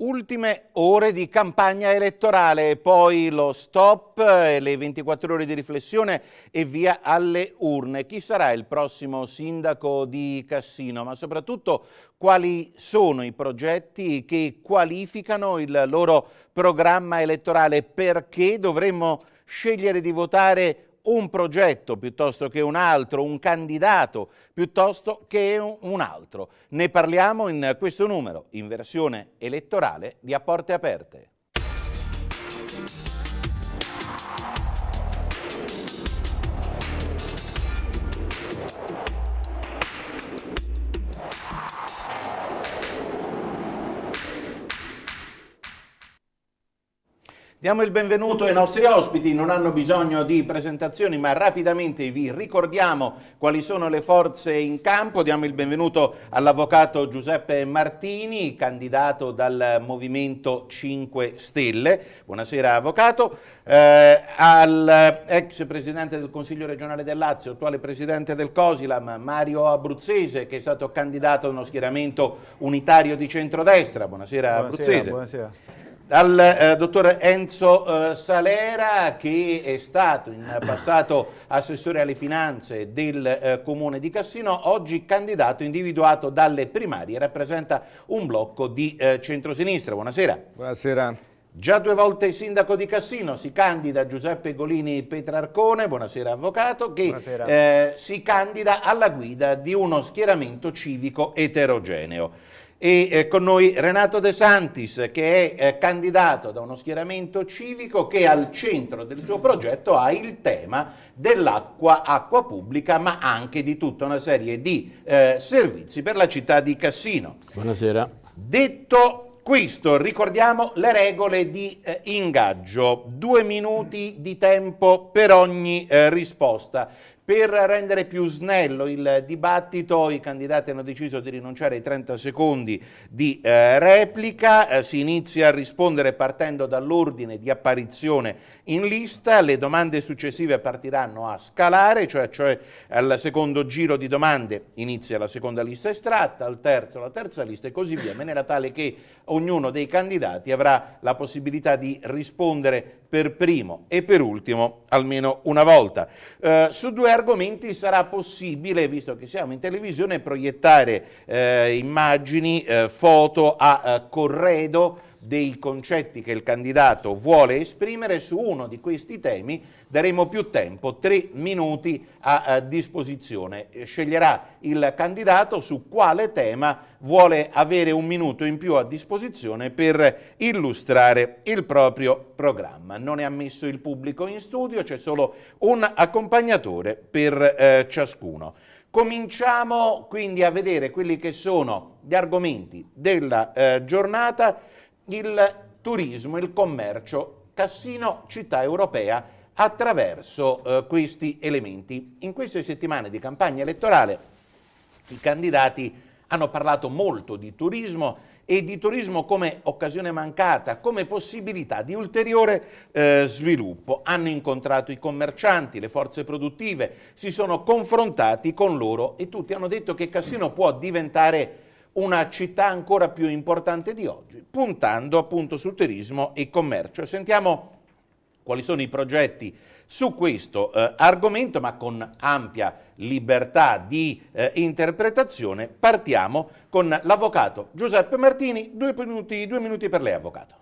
Ultime ore di campagna elettorale, poi lo stop, eh, le 24 ore di riflessione e via alle urne. Chi sarà il prossimo sindaco di Cassino? Ma soprattutto quali sono i progetti che qualificano il loro programma elettorale? Perché dovremmo scegliere di votare un progetto piuttosto che un altro, un candidato piuttosto che un altro. Ne parliamo in questo numero, in versione elettorale di A Porte Aperte. Diamo il benvenuto ai nostri ospiti, non hanno bisogno di presentazioni, ma rapidamente vi ricordiamo quali sono le forze in campo. Diamo il benvenuto all'avvocato Giuseppe Martini, candidato dal Movimento 5 Stelle. Buonasera avvocato. Eh, ex presidente del Consiglio regionale del Lazio, attuale presidente del Cosilam, Mario Abruzzese, che è stato candidato a uno schieramento unitario di centrodestra. Buonasera, buonasera Abruzzese. Buonasera al eh, dottor Enzo eh, Salera che è stato in passato assessore alle finanze del eh, comune di Cassino, oggi candidato individuato dalle primarie, rappresenta un blocco di eh, centrosinistra. Buonasera. Buonasera. Già due volte sindaco di Cassino, si candida Giuseppe Golini Petrarcone, buonasera avvocato, che buonasera. Eh, si candida alla guida di uno schieramento civico eterogeneo e eh, con noi Renato De Santis che è eh, candidato da uno schieramento civico che al centro del suo progetto ha il tema dell'acqua, acqua pubblica ma anche di tutta una serie di eh, servizi per la città di Cassino. Buonasera. Detto questo, ricordiamo le regole di eh, ingaggio, due minuti di tempo per ogni eh, risposta. Per rendere più snello il dibattito i candidati hanno deciso di rinunciare ai 30 secondi di eh, replica, eh, si inizia a rispondere partendo dall'ordine di apparizione in lista, le domande successive partiranno a scalare, cioè, cioè al secondo giro di domande inizia la seconda lista estratta, al terzo la terza lista e così via, in maniera tale che ognuno dei candidati avrà la possibilità di rispondere per primo e per ultimo almeno una volta. Eh, su due argomenti sarà possibile, visto che siamo in televisione, proiettare eh, immagini, eh, foto a eh, corredo dei concetti che il candidato vuole esprimere, su uno di questi temi daremo più tempo, tre minuti a, a disposizione. Eh, sceglierà il candidato su quale tema vuole avere un minuto in più a disposizione per illustrare il proprio programma. Non è ammesso il pubblico in studio, c'è solo un accompagnatore per eh, ciascuno. Cominciamo quindi a vedere quelli che sono gli argomenti della eh, giornata il turismo, il commercio, Cassino città europea attraverso eh, questi elementi. In queste settimane di campagna elettorale i candidati hanno parlato molto di turismo e di turismo come occasione mancata, come possibilità di ulteriore eh, sviluppo. Hanno incontrato i commercianti, le forze produttive, si sono confrontati con loro e tutti hanno detto che Cassino può diventare una città ancora più importante di oggi, puntando appunto sul turismo e commercio. Sentiamo quali sono i progetti su questo eh, argomento, ma con ampia libertà di eh, interpretazione. Partiamo con l'avvocato Giuseppe Martini, due minuti, due minuti per lei avvocato.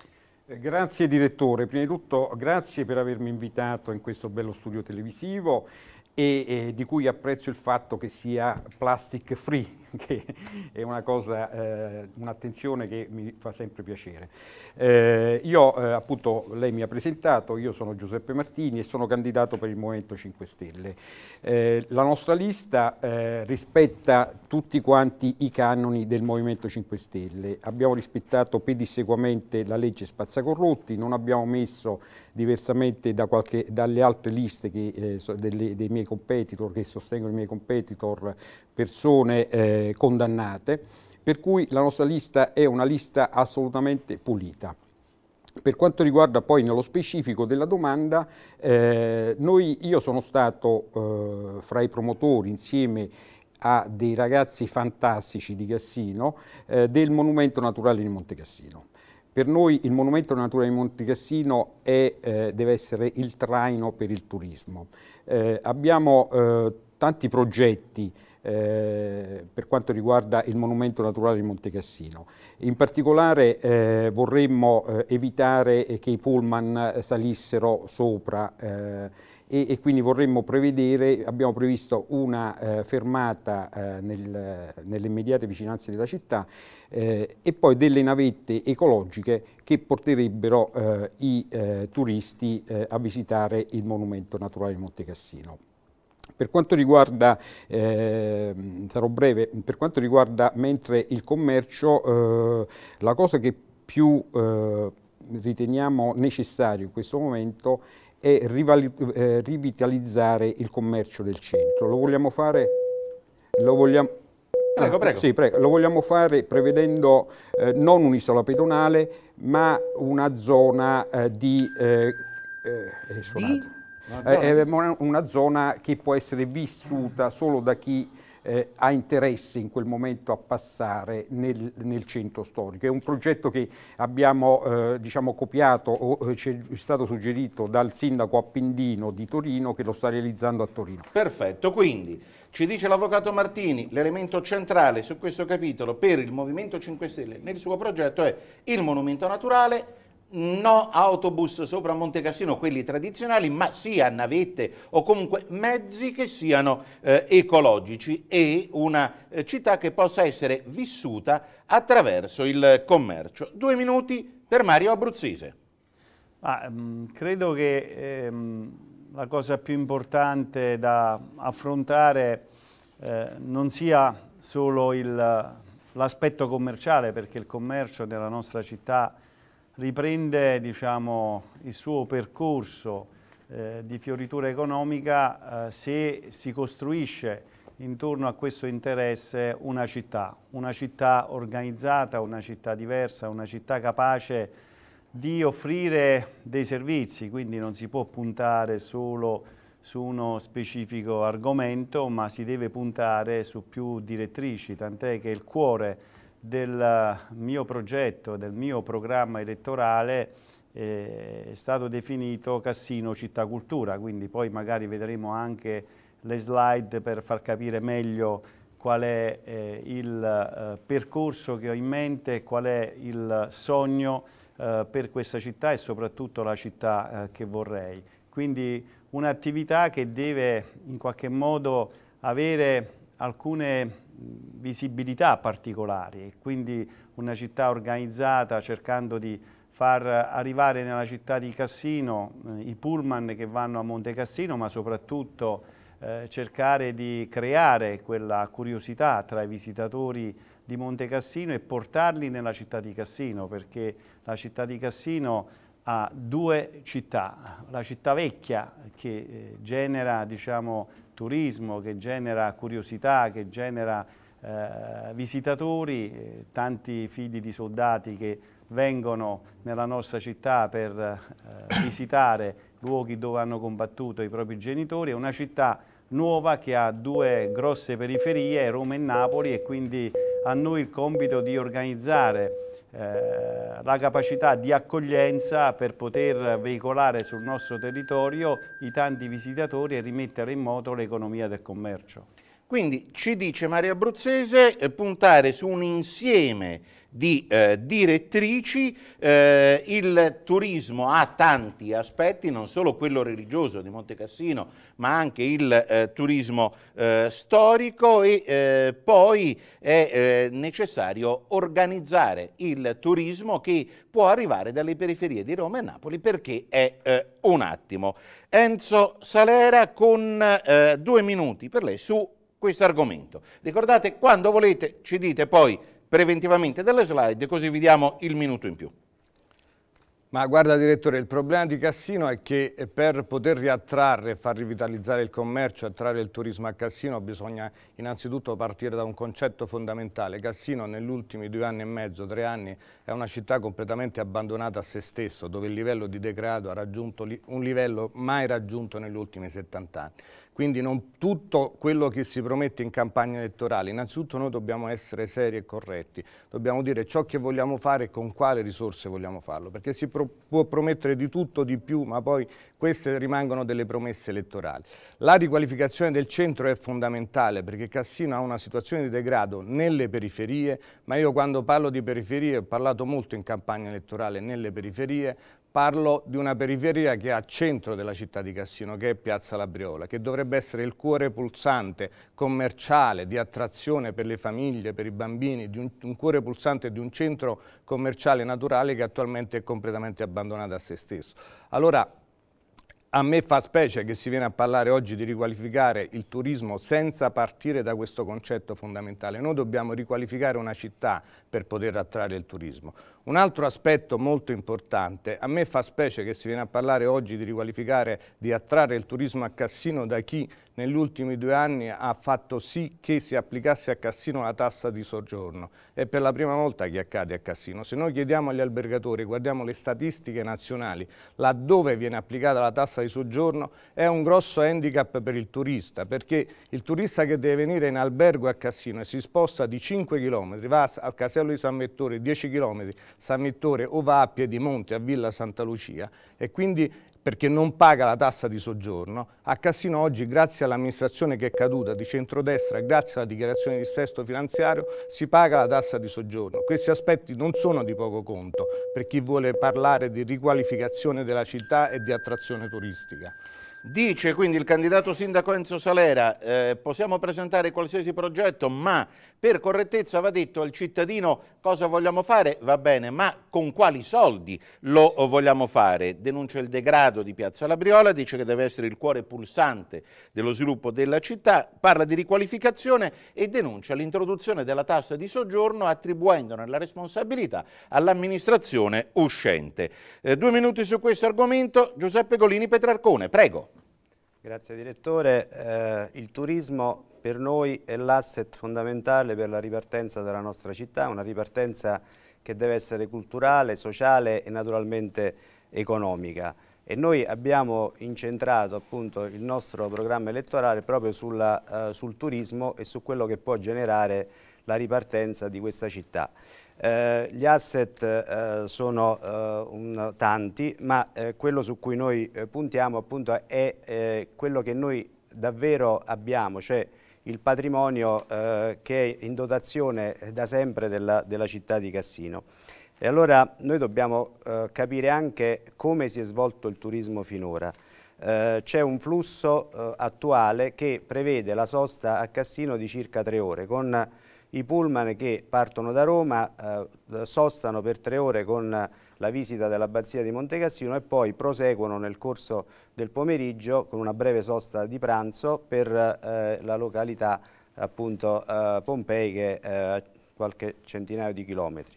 Eh, grazie direttore, prima di tutto grazie per avermi invitato in questo bello studio televisivo e, e eh, di cui apprezzo il fatto che sia plastic free, che è una cosa, eh, un'attenzione che mi fa sempre piacere. Eh, io, eh, appunto, lei mi ha presentato, io sono Giuseppe Martini e sono candidato per il Movimento 5 Stelle. Eh, la nostra lista eh, rispetta tutti quanti i canoni del Movimento 5 Stelle. Abbiamo rispettato pedissequamente la legge Spazzacorrotti, non abbiamo messo, diversamente da qualche, dalle altre liste che, delle, dei miei competitor, che sostengono i miei competitor, persone eh, condannate, per cui la nostra lista è una lista assolutamente pulita. Per quanto riguarda poi nello specifico della domanda, eh, noi, io sono stato eh, fra i promotori insieme a dei ragazzi fantastici di Cassino eh, del Monumento Naturale di Monte Cassino. Per noi il Monumento Naturale di Monte Cassino è, eh, deve essere il traino per il turismo. Eh, abbiamo eh, tanti progetti eh, per quanto riguarda il monumento naturale di Monte Cassino. In particolare eh, vorremmo eh, evitare eh, che i pullman eh, salissero sopra e, e, quindi vorremmo prevedere, abbiamo previsto una fermata nel, nelle immediate vicinanze della città e poi delle navette ecologiche che porterebbero i turisti a visitare il monumento naturale di Monte Cassino. Per quanto, riguarda, eh, breve, per quanto riguarda, mentre il commercio, eh, la cosa che più eh, riteniamo necessario in questo momento è eh, rivitalizzare il commercio del centro. Lo vogliamo fare... Lo vogliamo, Prego, ah, prego. Sì, prego. Lo vogliamo fare prevedendo eh, non un'isola pedonale, ma una zona eh, di... Eh, è eh, eh, suonato. Di? Una è eh, eh, una zona che può essere vissuta solo da chi eh, ha interesse in quel momento a passare nel, nel centro storico. È un progetto che abbiamo eh, diciamo, copiato o eh, ci è stato suggerito dal sindaco Appendino di Torino che lo sta realizzando a Torino. Perfetto, quindi ci dice l'avvocato Martini l'elemento centrale su questo capitolo per il Movimento 5 Stelle nel suo progetto è il monumento naturale no autobus sopra Monte Cassino, quelli tradizionali, ma sì a navette o comunque mezzi che siano eh, ecologici e una eh, città che possa essere vissuta attraverso il commercio. Due minuti per Mario Abruzzese. Ah, mh, mm, credo che ehm, la cosa più importante da affrontare eh, non sia solo l'aspetto commerciale, perché il commercio nella nostra città è riprende diciamo, il suo percorso eh, di fioritura economica eh, se si costruisce intorno a questo interesse una città, una città organizzata, una città diversa, una città capace di offrire dei servizi, quindi non si può puntare solo su uno specifico argomento, ma si deve puntare su più direttrici, tant'è che il cuore del mio progetto, del mio programma elettorale eh, è stato definito Cassino Città Cultura, quindi poi magari vedremo anche le slide per far capire meglio qual è eh, il eh, percorso che ho in mente, qual è il sogno eh, per questa città e soprattutto la città eh, che vorrei. Quindi un'attività che deve in qualche modo avere alcune visibilità particolari e quindi una città organizzata cercando di far arrivare nella città di Cassino eh, i pullman che vanno a Monte Cassino ma soprattutto eh, cercare di creare quella curiosità tra i visitatori di Monte Cassino e portarli nella città di Cassino perché la città di Cassino ha due città, la città vecchia che eh, genera diciamo, turismo, che genera curiosità, che genera eh, visitatori, eh, tanti figli di soldati che vengono nella nostra città per eh, visitare luoghi dove hanno combattuto i propri genitori, è una città nuova che ha due grosse periferie, Roma e Napoli, e quindi a noi il compito di organizzare eh, la capacità di accoglienza per poter veicolare sul nostro territorio i tanti visitatori e rimettere in moto l'economia del commercio. Quindi ci dice Maria Abruzzese eh, puntare su un insieme di eh, direttrici, eh, il turismo ha tanti aspetti, non solo quello religioso di Monte Cassino, ma anche il eh, turismo eh, storico e eh, poi è necessario organizzare il turismo che può arrivare dalle periferie di Roma e Napoli perché è un attimo. Enzo Salera con due minuti per lei su questo argomento. Ricordate, quando volete ci dite poi preventivamente delle slide, così vi diamo il minuto in più. Ma guarda direttore, il problema di Cassino è che eh, per poter riattrarre, far rivitalizzare il commercio, attrarre il turismo a Cassino bisogna innanzitutto partire da un concetto fondamentale. Cassino negli ultimi due anni e mezzo, tre anni, è una città completamente abbandonata a se stesso, dove il livello di degrado ha raggiunto un livello mai raggiunto negli ultimi 70 anni. Quindi non tutto quello che si promette in campagna elettorale, innanzitutto noi dobbiamo essere seri e corretti, dobbiamo dire ciò che vogliamo fare e con quale risorse vogliamo farlo, perché si pro può promettere di tutto, di più, ma poi queste rimangono delle promesse elettorali. La riqualificazione del centro è fondamentale perché Cassino ha una situazione di degrado nelle periferie, ma io quando parlo di periferie ho parlato molto in campagna elettorale nelle periferie, Parlo di una periferia che è a centro della città di Cassino, che è Piazza Labriola, che dovrebbe essere il cuore pulsante, commerciale, di attrazione per le famiglie, per i bambini, di un, un cuore pulsante di un centro commerciale naturale che attualmente è completamente abbandonato a se stesso. Allora, a me fa specie che si viene a parlare oggi di riqualificare il turismo senza partire da questo concetto fondamentale. Noi dobbiamo riqualificare una città per poter attrarre il turismo. Un altro aspetto molto importante, a me fa specie che si viene a parlare oggi di riqualificare, di attrarre il turismo a Cassino da chi negli ultimi due anni ha fatto sì che si applicasse a Cassino la tassa di soggiorno. È per la prima volta che accade a Cassino. Se noi chiediamo agli albergatori, guardiamo le statistiche nazionali, laddove viene applicata la tassa di soggiorno è un grosso handicap per il turista, perché il turista che deve venire in albergo a Cassino e si sposta di 5 km, va al casello di San Vettore 10 km, San Vittore o va a Piedimonte, a Villa Santa Lucia e quindi perché non paga la tassa di soggiorno. A Cassino oggi, grazie all'amministrazione che è caduta di centrodestra, grazie alla dichiarazione di sesto finanziario, si paga la tassa di soggiorno. Questi aspetti non sono di poco conto per chi vuole parlare di riqualificazione della città e di attrazione turistica. Dice quindi il candidato sindaco Enzo Salera, eh, possiamo presentare qualsiasi progetto, ma per correttezza va detto al cittadino cosa vogliamo fare, va bene, ma con quali soldi lo vogliamo fare? Denuncia il degrado di Piazza Labriola, dice che deve essere il cuore pulsante dello sviluppo della città, parla di riqualificazione e denuncia l'introduzione della tassa di soggiorno attribuendone la responsabilità all'amministrazione uscente. Eh, due minuti su questo argomento, Giuseppe Golini Petrarcone, prego. Grazie direttore. Eh, il turismo per noi è l'asset fondamentale per la ripartenza della nostra città, una ripartenza che deve essere culturale, sociale e naturalmente economica. E noi abbiamo incentrato appunto il nostro programma elettorale proprio sulla, eh, sul turismo e su quello che può generare la ripartenza di questa città. Eh, gli asset eh, sono eh, un, tanti, ma eh, quello su cui noi eh, puntiamo appunto è quello che noi davvero abbiamo, cioè il patrimonio che è in dotazione da sempre della, della città di Cassino. E allora noi dobbiamo capire anche come si è svolto il turismo finora. Eh, c'è un flusso eh, attuale che prevede la sosta a Cassino di circa tre ore, con i pullman che partono da Roma, eh, sostano per tre ore con la visita dell'abbazia di Montecassino e poi proseguono nel corso del pomeriggio con una breve sosta di pranzo per eh, la località appunto eh, Pompei che è eh, qualche centinaio di chilometri.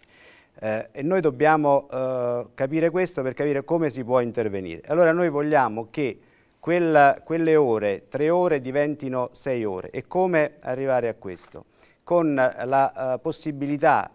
Eh, e noi dobbiamo eh, capire questo per capire come si può intervenire. Allora noi vogliamo che quella, quelle ore, tre ore, diventino sei ore. E come arrivare a questo? con la uh, possibilità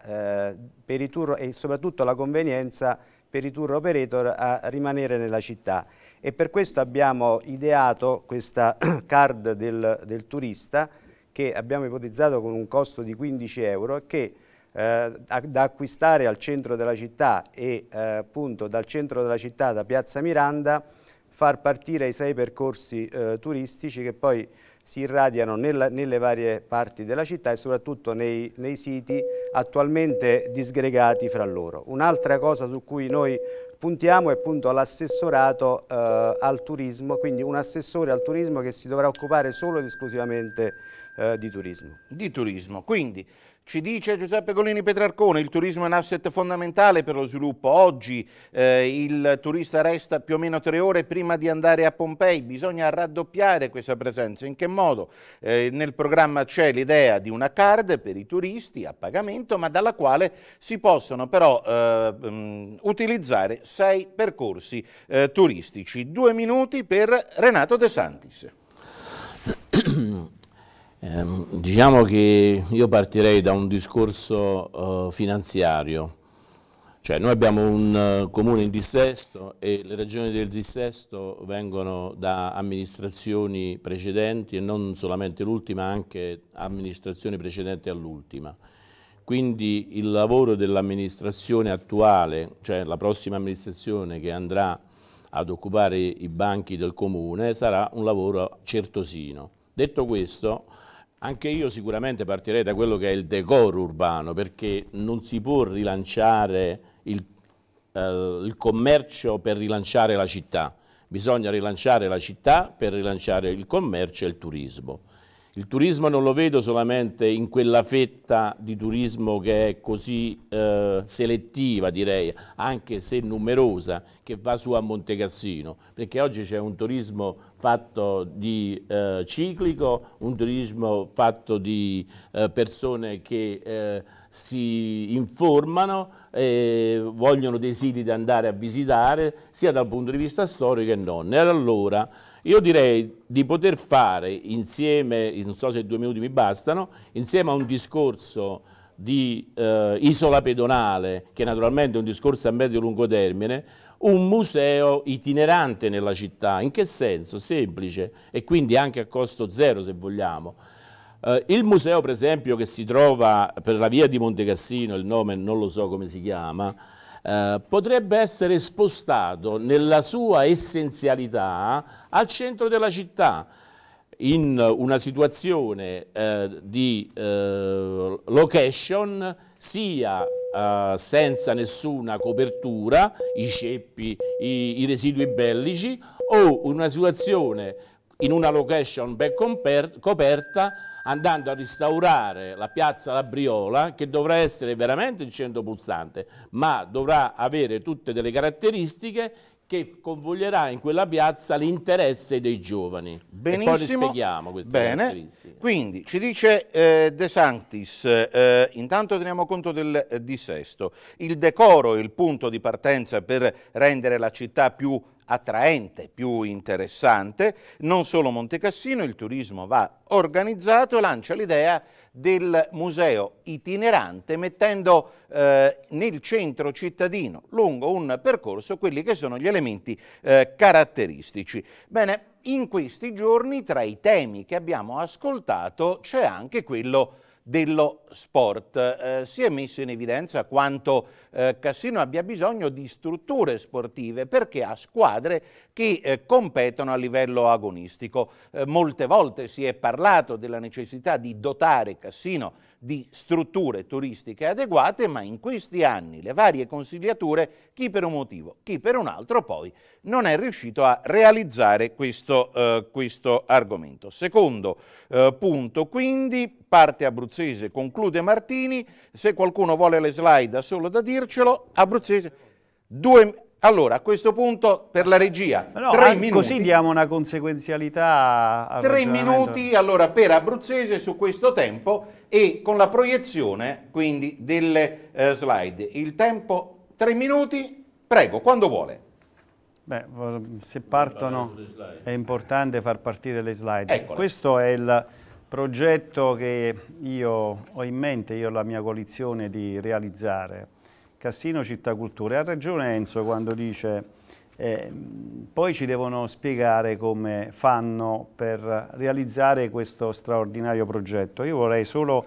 uh, per i tour e soprattutto la convenienza per i tour operator a rimanere nella città e per questo abbiamo ideato questa card del, del turista che abbiamo ipotizzato con un costo di 15 euro che eh, da acquistare al centro della città e eh, appunto dal centro della città da Piazza Miranda far partire i sei percorsi eh, turistici che poi si irradiano nella, nelle varie parti della città e soprattutto nei, nei siti attualmente disgregati fra loro. Un'altra cosa su cui noi puntiamo è appunto all'assessorato eh, al turismo, quindi un assessore al turismo che si dovrà occupare solo ed esclusivamente eh, di turismo. Di turismo, quindi ci dice Giuseppe Golini Petrarcone, il turismo è un asset fondamentale per lo sviluppo. Oggi eh, il turista resta più o meno tre ore prima di andare a Pompei. Bisogna raddoppiare questa presenza. In che modo? Eh, nel programma c'è l'idea di una card per i turisti a pagamento, ma dalla quale si possono però eh, mm, utilizzare sei percorsi eh, turistici. Due minuti per Renato De Santis. Ehm, diciamo che io partirei da un discorso eh, finanziario, cioè noi abbiamo un uh, comune in dissesto e le ragioni del dissesto vengono da amministrazioni precedenti e non solamente l'ultima, anche amministrazioni precedenti all'ultima. Quindi il lavoro dell'amministrazione attuale, cioè la prossima amministrazione che andrà ad occupare i banchi del comune, sarà un lavoro certosino. Detto questo, anche io sicuramente partirei da quello che è il decoro urbano, perché non si può rilanciare il, eh, il commercio per rilanciare la città, bisogna rilanciare la città per rilanciare il commercio e il turismo. Il turismo non lo vedo solamente in quella fetta di turismo che è così eh, selettiva, direi, anche se numerosa, che va su a Montecassino, perché oggi c'è un turismo fatto di eh, ciclico, un turismo fatto di eh, persone che eh, si informano, vogliono dei siti da andare a visitare, sia dal punto di vista storico che non. E allora io direi di poter fare insieme, non so se due minuti mi bastano, insieme a un discorso di eh, isola pedonale, che naturalmente è un discorso a medio-lungo termine, un museo itinerante nella città. In che senso? Semplice e quindi anche a costo zero se vogliamo. Eh, il museo per esempio che si trova per la via di Montecassino, il nome non lo so come si chiama, eh, potrebbe essere spostato nella sua essenzialità al centro della città, in una situazione eh, di eh, location sia eh, senza nessuna copertura, i ceppi, i, i residui bellici, o una situazione in una location ben coperta andando a restaurare la piazza Labriola che dovrà essere veramente il centro pulsante ma dovrà avere tutte delle caratteristiche che convoglierà in quella piazza l'interesse dei giovani. Benissimo. E poi spieghiamo queste Bene. Quindi ci dice eh, De Sanctis eh, intanto teniamo conto del eh, dissesto. Il decoro è il punto di partenza per rendere la città più attraente, più interessante. Non solo Montecassino, il turismo va organizzato e lancia l'idea del museo itinerante mettendo eh, nel centro cittadino, lungo un percorso, quelli che sono gli elementi eh, caratteristici. Bene, in questi giorni tra i temi che abbiamo ascoltato c'è anche quello dello sport. Eh, si è messo in evidenza quanto eh, Cassino abbia bisogno di strutture sportive perché ha squadre che eh, competono a livello agonistico. Eh, molte volte si è parlato della necessità di dotare Cassino di strutture turistiche adeguate, ma in questi anni le varie consigliature, chi per un motivo, chi per un altro, poi non è riuscito a realizzare questo, eh, questo argomento. Secondo eh, punto, quindi, parte abruzzese, conclude Martini, se qualcuno vuole le slide ha solo da dircelo, abruzzese... Due, allora, a questo punto, per la regia, no, tre minuti. Così diamo una conseguenzialità al Tre minuti, allora, per Abruzzese su questo tempo e con la proiezione, quindi, delle eh, slide. Il tempo, tre minuti, prego, quando vuole. Beh, se partono è importante far partire le slide. Eccole. Questo è il progetto che io ho in mente, io e la mia coalizione, di realizzare Cassino Città Cultura. Ha ragione Enzo quando dice eh, poi ci devono spiegare come fanno per realizzare questo straordinario progetto. Io vorrei solo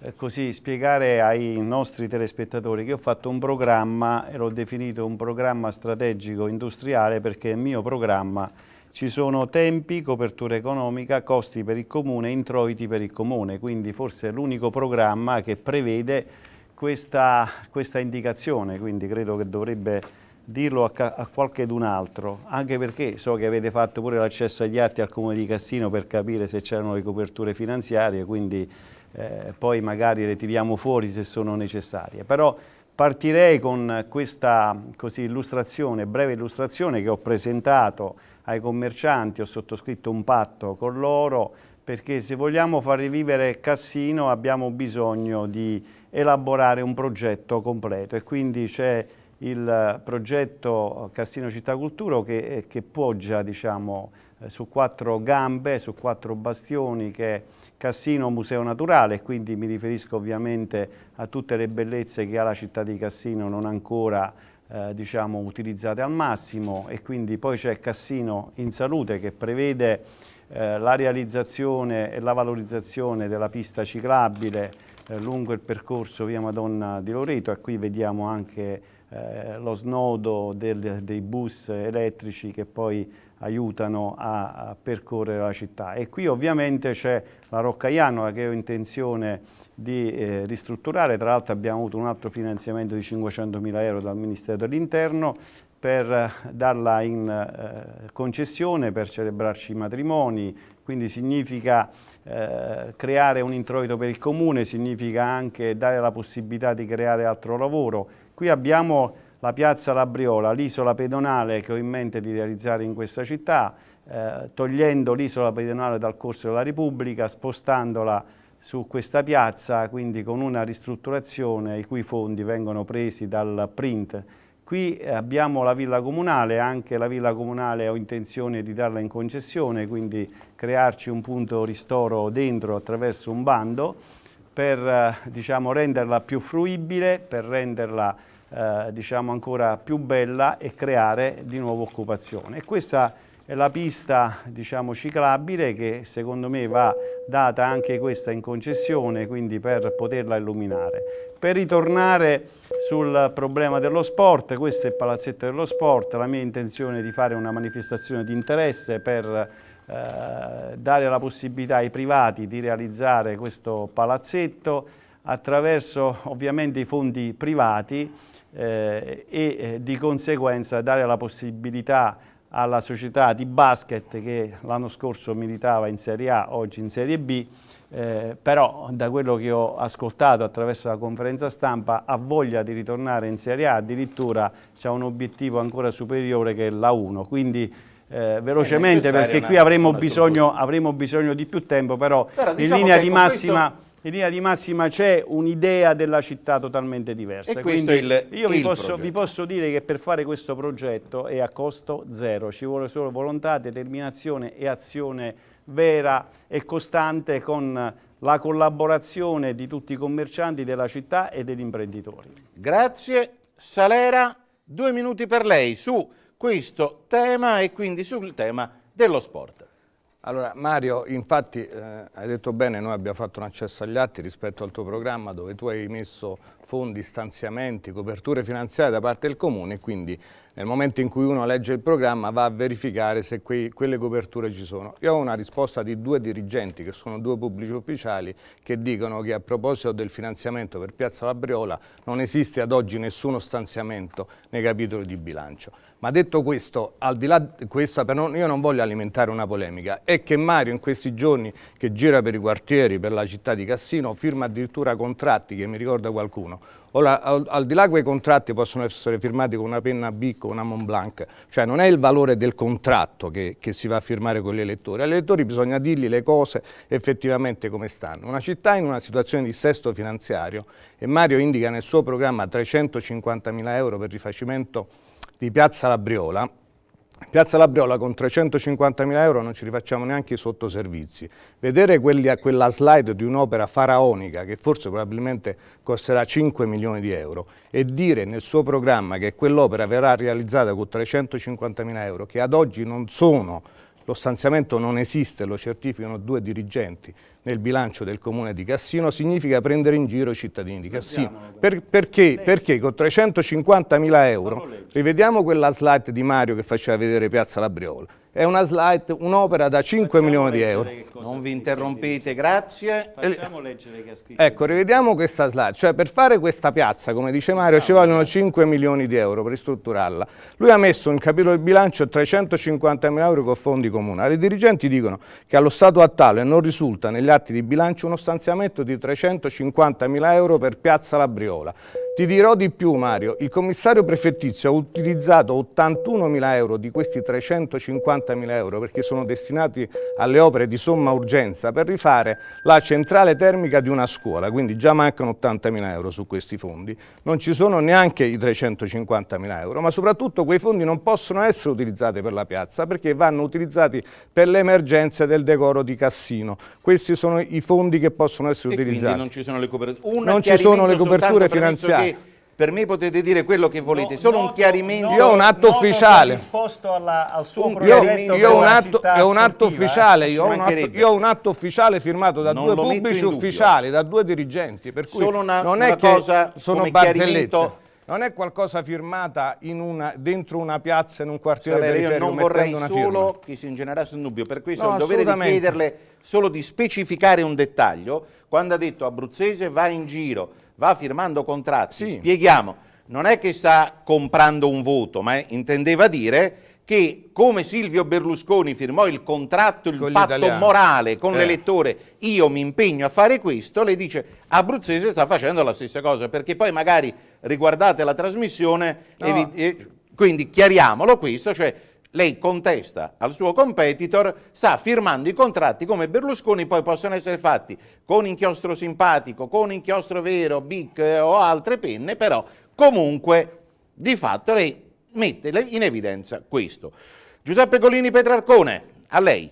eh, così spiegare ai nostri telespettatori che ho fatto un programma e l'ho definito un programma strategico industriale perché il mio programma ci sono tempi, copertura economica, costi per il comune, introiti per il comune, quindi forse è l'unico programma che prevede questa, questa indicazione, quindi credo che dovrebbe dirlo a, a qualche d'un altro, anche perché so che avete fatto pure l'accesso agli atti al Comune di Cassino per capire se c'erano le coperture finanziarie, quindi eh, poi magari le tiriamo fuori se sono necessarie. Però partirei con questa così, illustrazione, breve illustrazione che ho presentato ai commercianti, ho sottoscritto un patto con loro, perché se vogliamo far rivivere Cassino abbiamo bisogno di elaborare un progetto completo e quindi c'è il progetto Cassino Città Culturo che, eh, che poggia diciamo, eh, su quattro gambe, su quattro bastioni che è Cassino Museo Naturale, quindi mi riferisco ovviamente a tutte le bellezze che ha la città di Cassino non ancora eh, diciamo, utilizzate al massimo e quindi poi c'è Cassino in Salute che prevede eh, la realizzazione e la valorizzazione della pista ciclabile eh, lungo il percorso via Madonna di Loreto e qui vediamo anche eh, lo snodo del, dei bus elettrici che poi aiutano a, a percorrere la città. E qui ovviamente c'è la Roccaianola eh, che ho intenzione di eh, ristrutturare, tra l'altro abbiamo avuto un altro finanziamento di 500 mila euro dal Ministero dell'Interno per darla in eh, concessione per celebrarci i matrimoni, quindi significa eh, creare un introito per il comune, significa anche dare la possibilità di creare altro lavoro. Qui abbiamo la piazza Labriola, l'isola pedonale che ho in mente di realizzare in questa città, eh, togliendo l'isola pedonale dal corso della Repubblica, spostandola su questa piazza, quindi con una ristrutturazione i cui fondi vengono presi dal print Qui eh, abbiamo la villa comunale, anche la villa comunale ho intenzione di darla in concessione, quindi crearci un punto ristoro dentro attraverso un bando per eh, diciamo, renderla più fruibile, per renderla eh, diciamo, ancora più bella e creare di nuovo occupazione. E questa la pista diciamo, ciclabile che secondo me va data anche questa in concessione quindi per poterla illuminare. Per ritornare sul problema dello sport, questo è il palazzetto dello sport, la mia intenzione è di fare una manifestazione di interesse per eh, dare la possibilità ai privati di realizzare questo palazzetto attraverso ovviamente i fondi privati eh, e eh, di conseguenza dare la possibilità alla società di basket che l'anno scorso militava in Serie A, oggi in Serie B, eh, però da quello che ho ascoltato attraverso la conferenza stampa ha voglia di ritornare in Serie A, addirittura c'è un obiettivo ancora superiore che è la 1, quindi eh, velocemente perché qui avremo bisogno, avremo bisogno, di più tempo, però, però diciamo in linea di massima... Questo in linea di massima c'è un'idea della città totalmente diversa. E Quindi il, io vi posso, vi, posso, dire che per fare questo progetto è a costo zero, ci vuole solo volontà, determinazione e azione vera e costante con la collaborazione di tutti i commercianti della città e degli imprenditori. Grazie. Salera, due minuti per lei su questo tema e quindi sul tema dello sport. Allora Mario, infatti eh, hai detto bene, noi abbiamo fatto un accesso agli atti rispetto al tuo programma dove tu hai messo fondi, stanziamenti, coperture finanziarie da parte del comune e quindi nel momento in cui uno legge il programma va a verificare se quei, quelle coperture ci sono. Io ho una risposta di due dirigenti che sono due pubblici ufficiali che dicono che a proposito del finanziamento per Piazza Labriola non esiste ad oggi nessuno stanziamento nei capitoli di bilancio. Ma detto questo, al di là di questo, io non voglio alimentare una polemica, è che Mario in questi giorni che gira per i quartieri, per la città di Cassino, firma addirittura contratti che mi ricorda qualcuno, Ora, al, al, di là quei contratti possono essere firmati con una penna a bicco, una Montblanc, cioè non è il valore del contratto che, che si va a firmare con gli elettori, agli elettori bisogna dirgli le cose effettivamente come stanno. Una città in una situazione di sesto finanziario, e Mario indica nel suo programma 350 mila euro per rifacimento di Piazza Labriola, Piazza Labriola con 350.000 euro non ci rifacciamo neanche i sottoservizi. Vedere quelli, quella slide di un'opera faraonica che forse probabilmente costerà 5 milioni di euro e dire nel suo programma che quell'opera verrà realizzata con 350.000 euro che ad oggi non sono, lo stanziamento non esiste, lo certificano due dirigenti nel bilancio del comune di Cassino significa prendere in giro i cittadini di Cassino. Per, perché? perché? con 350 mila euro, rivediamo quella slide di Mario che faceva vedere Piazza Labriola, è una slide, un'opera da 5 Facciamo milioni di euro. Non vi interrompete, grazie. Facciamo leggere che ha scritto. Ecco, rivediamo questa slide, cioè per fare questa piazza, come dice Mario, ci vogliono 5 milioni di euro per ristrutturarla. Lui ha messo in capitolo di bilancio 350 mila euro con fondi comunali. I dirigenti dicono che allo stato attuale non risulta negli negli atti di bilancio uno stanziamento di 350 mila euro per Piazza Labriola. Ti dirò di più Mario, il commissario prefettizio ha utilizzato 81 mila euro di questi 350 mila euro perché sono destinati alle opere di somma urgenza per rifare la centrale termica di una scuola, quindi già mancano 80 mila euro su questi fondi. Non ci sono neanche i 350 mila euro, ma soprattutto quei fondi non possono essere utilizzati per la piazza perché vanno utilizzati per le emergenze del decoro di Cassino. Questi sono i fondi che possono essere e utilizzati. non ci sono le coperture, Un non ci sono le coperture finanziarie. Per me potete dire quello che volete, no, solo noto, un chiarimento. Io ho un atto ufficiale. Risposto alla, al suo un progetto io, ho un atto, è un atto ufficiale, eh, io, ho un atto, io ho un atto ufficiale firmato da non due pubblici ufficiali, da due dirigenti, per cui una, non è che sono barzellette non è qualcosa firmata una, dentro una piazza in un quartiere Saverio, periferico io non vorrei una solo firma. che si ingenerasse un dubbio per questo no, ho il dovere di chiederle solo di specificare un dettaglio quando ha detto Abruzzese va in giro va firmando contratti sì. spieghiamo non è che sta comprando un voto ma intendeva dire che come Silvio Berlusconi firmò il contratto, il patto morale con eh. l'elettore, io mi impegno a fare questo, lei dice Abruzzese sta facendo la stessa cosa, perché poi magari riguardate la trasmissione, no. e, e, quindi chiariamolo questo, cioè lei contesta al suo competitor, sta firmando i contratti come Berlusconi, poi possono essere fatti con inchiostro simpatico, con inchiostro vero, BIC eh, o altre penne, però comunque di fatto lei mette in evidenza questo. Giuseppe Colini Petrarcone, a lei.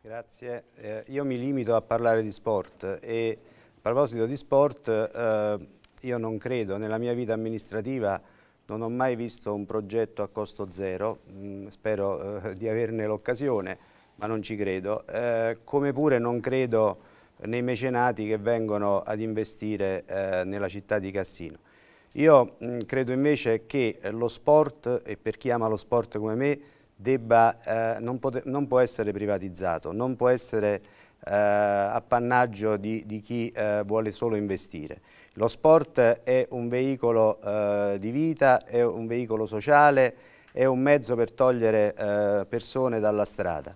Grazie, eh, io mi limito a parlare di sport e a proposito di sport eh, io non credo, nella mia vita amministrativa non ho mai visto un progetto a costo zero, mm, spero eh, di averne l'occasione, ma non ci credo, eh, come pure non credo nei mecenati che vengono ad investire eh, nella città di Cassino. Io mh, mm, credo invece che eh, lo sport, e per chi ama lo sport come me, debba, eh, non, non, può essere privatizzato, non può essere eh, appannaggio di, di chi eh, vuole solo investire. Lo sport è un veicolo eh, di vita, è un veicolo sociale, è un mezzo per togliere eh, persone dalla strada.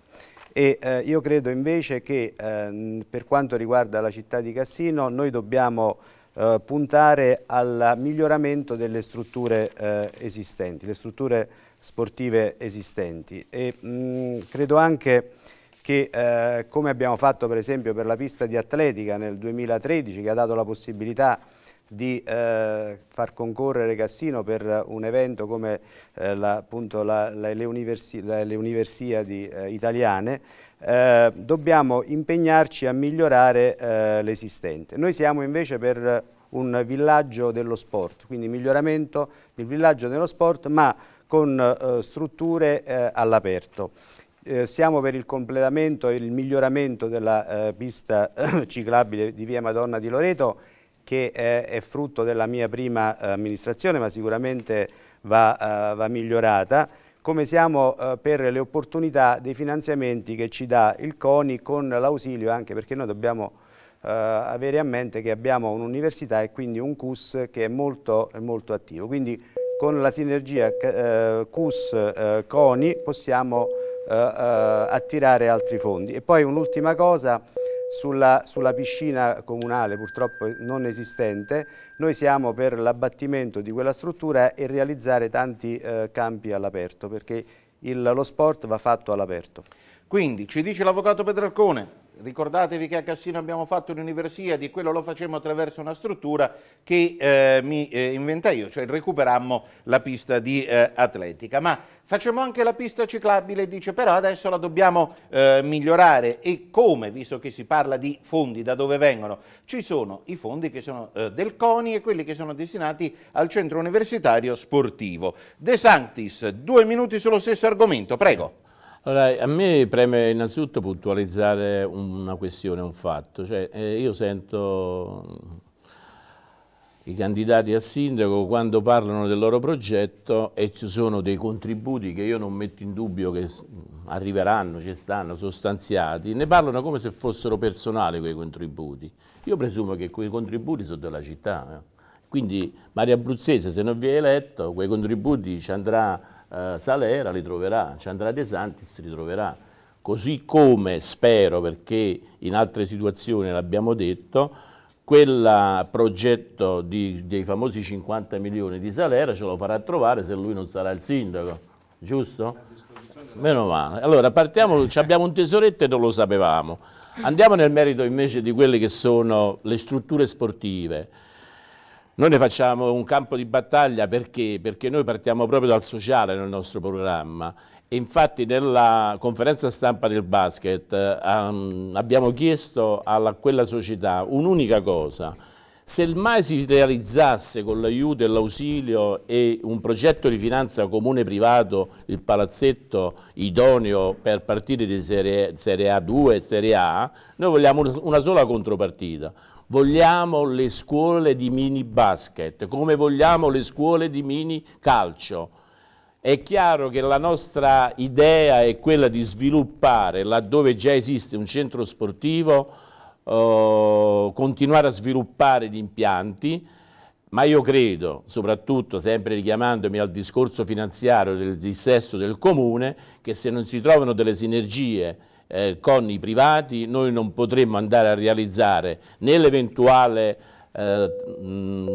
E, eh, io credo invece che eh, per quanto riguarda la città di Cassino noi dobbiamo eh, puntare al miglioramento delle strutture eh, esistenti, le strutture sportive esistenti e mh, mm, credo anche che eh, come abbiamo fatto per esempio per la pista di atletica nel 2013 che ha dato la possibilità di eh, far concorrere Cassino per un evento come eh, la, appunto la, la, le, universi le, universiadi eh, italiane eh, dobbiamo impegnarci a migliorare eh, l'esistente. Noi siamo invece per un villaggio dello sport, quindi miglioramento del villaggio dello sport ma con eh, strutture eh, all'aperto. Eh, siamo per il completamento e il miglioramento della eh, pista ciclabile di via Madonna di Loreto che eh, è frutto della mia prima eh, amministrazione ma sicuramente va, va migliorata come siamo eh, per le opportunità dei finanziamenti che ci dà il CONI con l'ausilio anche perché noi dobbiamo eh, avere a mente che abbiamo un'università e quindi un CUS che è molto, molto attivo. Quindi con la sinergia eh, CUS-CONI eh, possiamo eh, eh, attirare altri fondi. E poi un'ultima cosa sulla, sulla piscina comunale purtroppo non esistente noi siamo per l'abbattimento di quella struttura e realizzare tanti eh, campi all'aperto perché il, lo sport va fatto all'aperto. Quindi ci dice l'avvocato Petralcone, Ricordatevi che a Cassino abbiamo fatto un'universiade, quello lo facemmo attraverso una struttura che eh, mi eh, inventai io, cioè recuperammo la pista di eh, atletica. Ma facciamo anche la pista ciclabile, dice però adesso la dobbiamo eh, migliorare e come, visto che si parla di fondi, da dove vengono? Ci sono i fondi che sono eh, del CONI e quelli che sono destinati al centro universitario sportivo. De Sanctis, due minuti sullo stesso argomento, prego. Allora, a me preme innanzitutto puntualizzare una questione, un fatto. Cioè, eh, io sento mm, i candidati a sindaco quando parlano del loro progetto e ci sono dei contributi che io non metto in dubbio che arriveranno, ci stanno, sostanziati, ne parlano come se fossero personali quei contributi. Io presumo che quei contributi sono della città. Eh. Quindi Maria Abruzzese se non viene eletto, quei contributi ci andrà eh, Salera li troverà, ci andrà De Santis li troverà. Così come spero, perché in altre situazioni l'abbiamo detto, quel progetto di, dei famosi 50 milioni di Salera ce lo farà trovare se lui non sarà il sindaco, giusto? Meno male. Allora partiamo, abbiamo un tesoretto e non lo sapevamo. Andiamo nel merito invece di quelle che sono le strutture sportive. Noi ne facciamo un campo di battaglia perché? Perché noi partiamo proprio dal sociale nel nostro programma Infatti nella conferenza stampa del basket um, abbiamo chiesto a quella società un'unica cosa, Se mai si realizzasse con l'aiuto e l'ausilio e un progetto di finanza comune privato il palazzetto idoneo per partire di serie, serie A2 e Serie A, noi vogliamo una sola contropartita, vogliamo le scuole di mini basket, come vogliamo le scuole di mini calcio. È chiaro che la nostra idea è quella di sviluppare, laddove già esiste un centro sportivo, eh, continuare a sviluppare gli impianti, ma io credo, soprattutto sempre richiamandomi al discorso finanziario del dissesto del comune, che se non si trovano delle sinergie eh, con i privati noi non potremmo andare a realizzare né l'eventuale eh,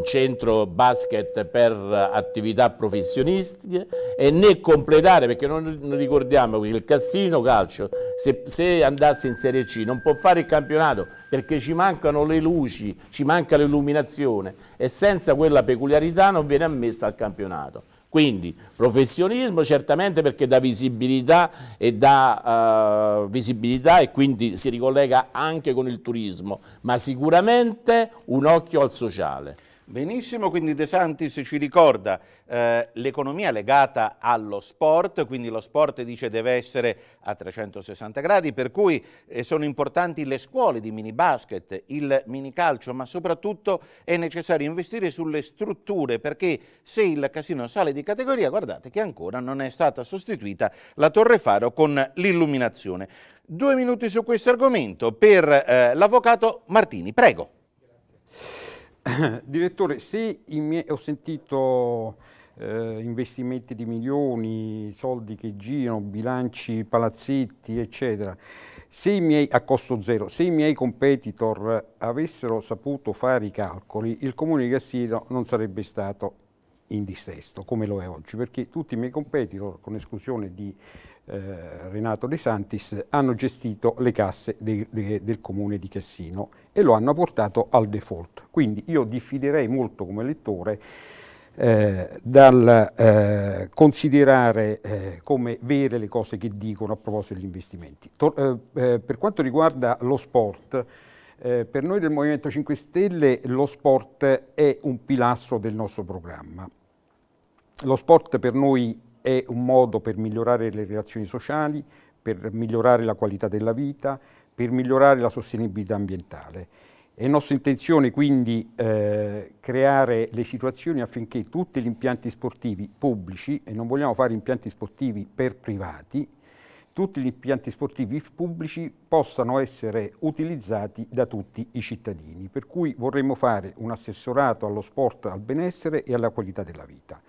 centro basket per attività professionistiche e né completare perché non ricordiamo che il Cassino Calcio se, se, andasse in Serie C non può fare il campionato perché ci mancano le luci, ci manca l'illuminazione e senza quella peculiarità non viene ammessa al campionato. Quindi professionismo certamente perché dà visibilità e, dà, uh, visibilità e quindi si ricollega anche con il turismo, ma sicuramente un occhio al sociale. Benissimo, quindi De Santis ci ricorda eh, l'economia legata allo sport, quindi lo sport dice deve essere a 360 gradi, per cui eh, sono importanti le scuole di mini basket, il mini calcio, ma soprattutto è necessario investire sulle strutture perché se il casino sale di categoria, guardate che ancora non è stata sostituita la Torre Faro con l'illuminazione. Due minuti su questo argomento per eh, l'avvocato Martini, prego. Grazie. Direttore, se mie... ho sentito eh, investimenti di milioni, soldi che girano, bilanci, palazzetti, eccetera, se i miei, a costo zero, se i miei competitor avessero saputo fare i calcoli, il comune di Cassino non sarebbe stato in dissesto come lo è oggi, perché tutti i miei competitor, con esclusione di eh, Renato De Santis, hanno gestito le casse de, de, del comune di Cassino e lo hanno portato al default. Quindi io diffiderei molto come lettore eh, dal eh, considerare eh, come vere le cose che dicono a proposito degli investimenti. Tor eh, eh, per quanto riguarda lo sport, eh, per noi del Movimento 5 Stelle lo sport è un pilastro del nostro programma. Lo sport per noi è un modo per migliorare le relazioni sociali, per migliorare la qualità della vita, per migliorare la sostenibilità ambientale. È nostra intenzione quindi eh, creare le situazioni affinché tutti gli impianti sportivi pubblici, e non vogliamo fare impianti sportivi per privati, tutti gli impianti sportivi pubblici possano essere utilizzati da tutti i cittadini, per cui vorremmo fare un assessorato allo sport, al benessere e alla qualità della vita.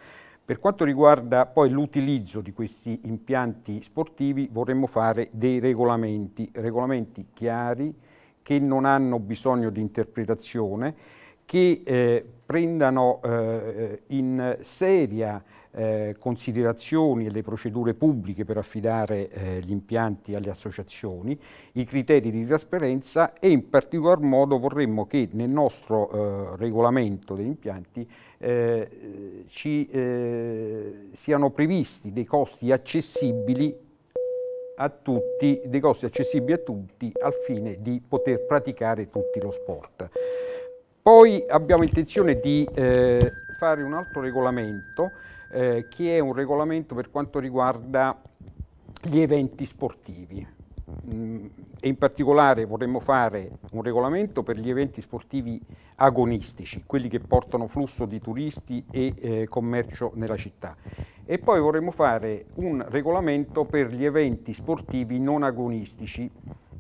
Per quanto riguarda poi l'utilizzo di questi impianti sportivi vorremmo fare dei regolamenti, regolamenti chiari che non hanno bisogno di interpretazione, che eh, prendano eh, in seria eh, considerazione le procedure pubbliche per affidare eh, gli impianti alle associazioni, i criteri di trasparenza e in particolar modo vorremmo che nel nostro eh, regolamento degli impianti eh, ci, eh, siano previsti dei costi accessibili a tutti, dei costi accessibili a tutti al fine di poter praticare tutti lo sport. Poi abbiamo intenzione di eh, fare un altro regolamento eh, che è un regolamento per quanto riguarda gli eventi sportivi. Mm, e in particolare vorremmo fare un regolamento per gli eventi sportivi agonistici, quelli che portano flusso di turisti e eh, commercio nella città. E poi vorremmo fare un regolamento per gli eventi sportivi non agonistici,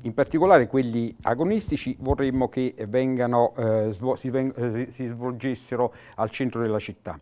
in particolare quelli agonistici vorremmo che vengano, eh, si, eh, si svolgessero al centro della città.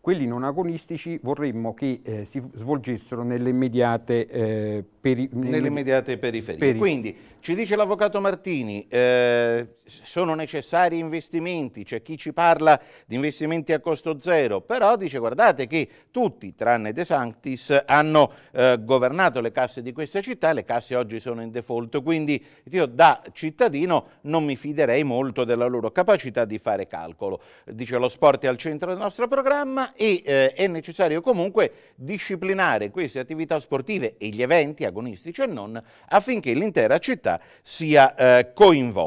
Quelli non agonistici vorremmo che eh, si svolgessero nelle immediate, eh, peri nelle immediate periferie. Peri Quindi ci dice l'avvocato Martini, eh, sono necessari investimenti, c'è chi ci parla di investimenti a costo zero, però dice guardate che tutti, tranne De Sanctis, hanno eh, governato le casse di questa città, le casse oggi sono in default, quindi io da cittadino non mi fiderei molto della loro capacità di fare calcolo. Dice lo sport è al centro del nostro programma e eh, è necessario comunque disciplinare queste attività sportive e gli eventi agonistici e non affinché l'intera città sia eh, coinvolta.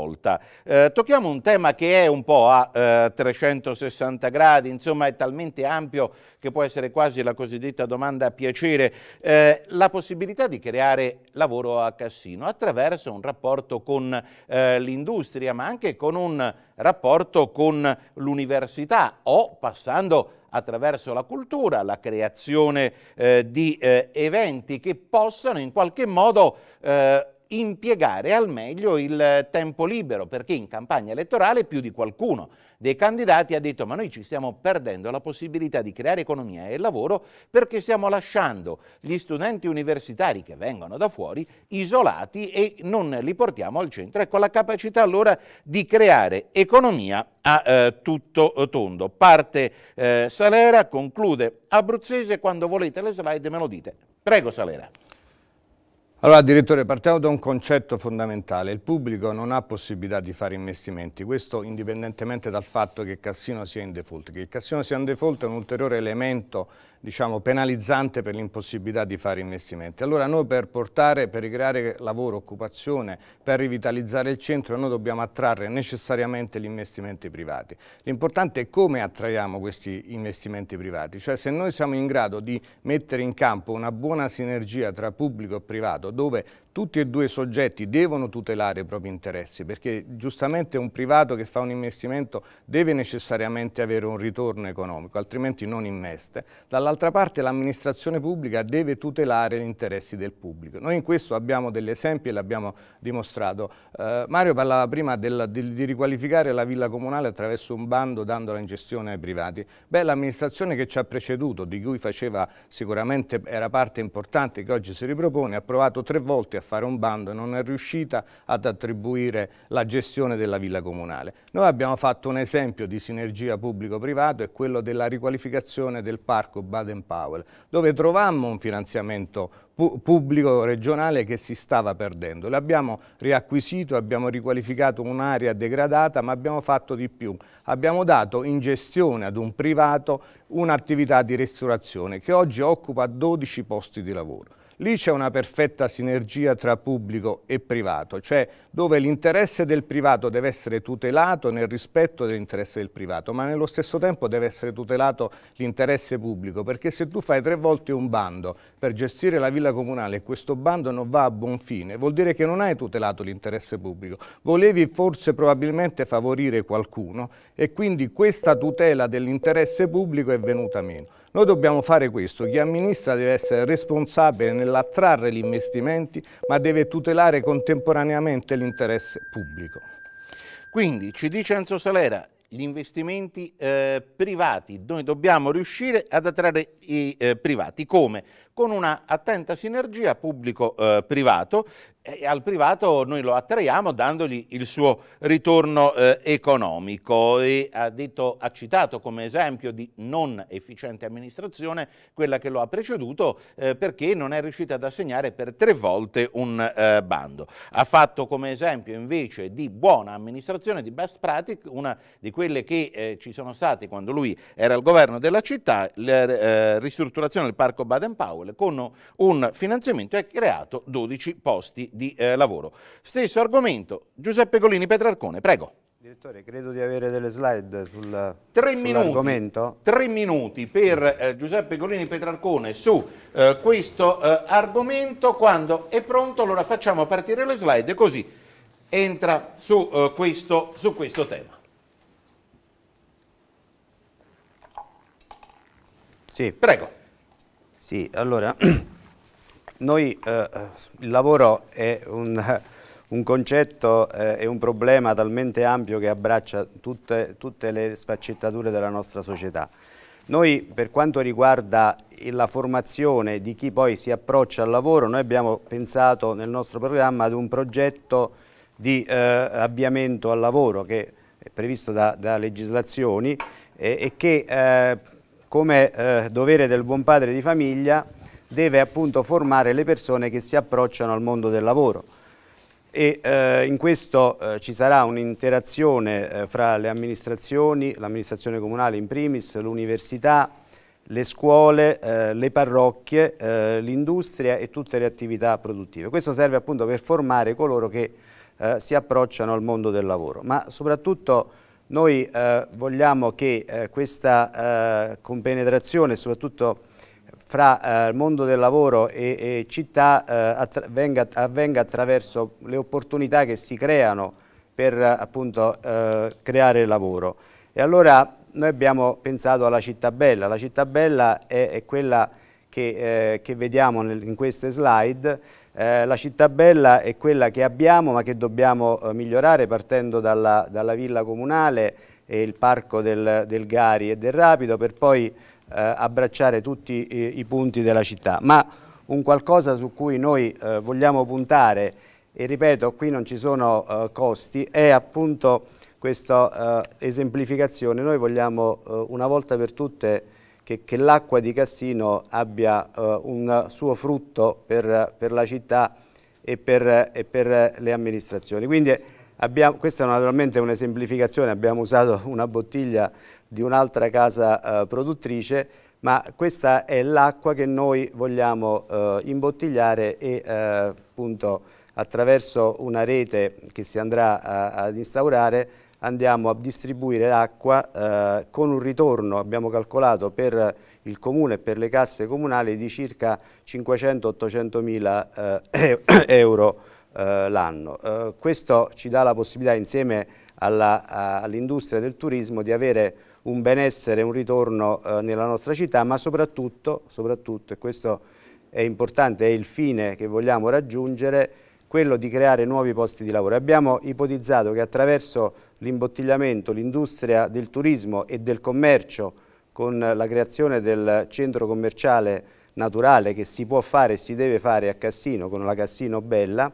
Eh, tocchiamo un tema che è un po' a eh, 360 gradi, insomma è talmente ampio che può essere quasi la cosiddetta domanda a piacere, eh, la possibilità di creare lavoro a Cassino attraverso un rapporto con eh, l'industria ma anche con un rapporto con l'università o passando attraverso la cultura, la creazione eh, di eh, eventi che possano in qualche modo eh, impiegare al meglio il tempo libero, perché in campagna elettorale più di qualcuno dei candidati ha detto ma noi ci stiamo perdendo la possibilità di creare economia e lavoro perché stiamo lasciando gli studenti universitari che vengono da fuori isolati e non li portiamo al centro. e con la capacità allora di creare economia a eh, tutto tondo. Parte eh, Salera, conclude Abruzzese, quando volete le slide me lo dite. Prego Salera. Allora, direttore, partiamo da un concetto fondamentale. Il pubblico non ha possibilità di fare investimenti, questo indipendentemente dal fatto che il Cassino sia in default. Che il Cassino sia in default è un ulteriore elemento diciamo, penalizzante per l'impossibilità di fare investimenti. Allora noi per portare, per ricreare lavoro, occupazione, per rivitalizzare il centro, noi dobbiamo attrarre necessariamente gli investimenti privati. L'importante è come attraiamo questi investimenti privati, cioè se noi siamo in grado di mettere in campo una buona sinergia tra pubblico e privato, dove tutti e due i soggetti devono tutelare i propri interessi perché giustamente un privato che fa un investimento deve necessariamente avere un ritorno economico, altrimenti non investe. Dall'altra parte l'amministrazione pubblica deve tutelare gli interessi del pubblico. Noi in questo abbiamo degli esempi e l'abbiamo dimostrato. Eh, Mario parlava prima del, di, di, riqualificare la villa comunale attraverso un bando dandola in gestione ai privati. Beh, l'amministrazione che ci ha preceduto, di cui faceva sicuramente, era parte importante, che oggi si ripropone, ha provato tre volte a fare un bando e non è riuscita ad attribuire la gestione della villa comunale. Noi abbiamo fatto un esempio di sinergia pubblico-privato, è quello della riqualificazione del parco Baden-Powell, dove trovammo un finanziamento pubblico regionale che si stava perdendo. L'abbiamo riacquisito, abbiamo riqualificato un'area degradata, ma abbiamo fatto di più. Abbiamo dato in gestione ad un privato un'attività di ristorazione che oggi occupa 12 posti di lavoro. Lì c'è una perfetta sinergia tra pubblico e privato, cioè dove l'interesse del privato deve essere tutelato nel rispetto dell'interesse del privato, ma nello stesso tempo deve essere tutelato l'interesse pubblico, perché se tu fai tre volte un bando per gestire la villa comunale e questo bando non va a buon fine, vuol dire che non hai tutelato l'interesse pubblico. Volevi forse probabilmente favorire qualcuno e quindi questa tutela dell'interesse pubblico è venuta meno. Noi dobbiamo fare questo, chi amministra deve essere responsabile nell'attrarre gli investimenti ma deve tutelare contemporaneamente l'interesse pubblico. Quindi, ci dice Enzo Salera, gli investimenti eh, privati. Noi dobbiamo riuscire ad attrarre i eh, privati. Come? Con una attenta sinergia pubblico-privato eh, e al privato noi lo attraiamo dandogli il suo ritorno eh, economico. E ha, detto, ha, citato come esempio di non efficiente amministrazione quella che lo ha preceduto eh, perché non è riuscita ad assegnare per tre volte un bando. Ha fatto come esempio invece di buona amministrazione, di best practice, una di quelle quelle che eh, ci sono state quando lui era al governo della città, la eh, ristrutturazione del parco Baden Powell con un finanziamento ha creato 12 posti di eh, lavoro. Stesso argomento, Giuseppe Golini, Petrarcone, prego. Direttore, credo di avere delle slide sul, tre sull'argomento. Tre minuti per eh, Giuseppe Golini Petrarcone su eh, questo eh, argomento. Quando è pronto, allora facciamo partire le slide così entra su, eh, questo, su questo tema. Sì. Prego. Sì, allora, noi, eh, il lavoro è un, un concetto eh, un problema talmente ampio che abbraccia tutte, tutte, le sfaccettature della nostra società. Noi per quanto riguarda la formazione di chi poi si approccia al lavoro, noi abbiamo pensato nel nostro programma ad un progetto di eh, avviamento al lavoro che è previsto da, da legislazioni e, e che eh, come eh, dovere del buon padre di famiglia deve appunto formare le persone che si approcciano al mondo del lavoro e eh, in questo eh, ci sarà un'interazione eh, fra le amministrazioni, l'amministrazione comunale in primis, l'università, le scuole, eh, le parrocchie, eh, l'industria e tutte le attività produttive. Questo serve appunto per formare coloro che si approcciano al mondo del lavoro, ma soprattutto noi eh, vogliamo che eh, questa eh, compenetrazione, soprattutto fra eh, il mondo del lavoro e, e città, eh, avvenga, avvenga, attraverso le opportunità che si creano per appunto eh, creare lavoro. E allora noi abbiamo pensato alla città bella. La città bella è, è quella che, che vediamo nel, in queste slide, eh, la città bella è quella che abbiamo ma che dobbiamo eh, migliorare partendo dalla, dalla, villa comunale e il parco del, del, Gari e del Rapido per poi eh, abbracciare tutti i, i, punti della città. Ma un qualcosa su cui noi eh, vogliamo puntare e ripeto qui non ci sono eh, costi è appunto questa eh, esemplificazione. Noi vogliamo una volta per tutte che, che l'acqua di Cassino abbia eh, un suo frutto per, per la città e per, e per, le amministrazioni. Quindi abbiamo, questa naturalmente un'esemplificazione, abbiamo usato una bottiglia di un'altra casa eh, produttrice, ma questa è l'acqua che noi vogliamo eh, imbottigliare e eh, appunto attraverso una rete che si andrà a, eh, ad instaurare andiamo a distribuire acqua eh, con un ritorno, abbiamo calcolato per il comune e per le casse comunali di circa 500-800 mila eh, euro eh, l'anno. Eh, questo ci dà la possibilità insieme all'industria all del turismo di avere un benessere, un ritorno eh, nella nostra città, ma soprattutto, soprattutto, e questo è importante, è il fine che vogliamo raggiungere, quello di creare nuovi posti di lavoro. Abbiamo ipotizzato che attraverso l'imbottigliamento, l'industria del turismo e del commercio, con la creazione del centro commerciale naturale che si può fare e si deve fare a Cassino, con la Cassino Bella,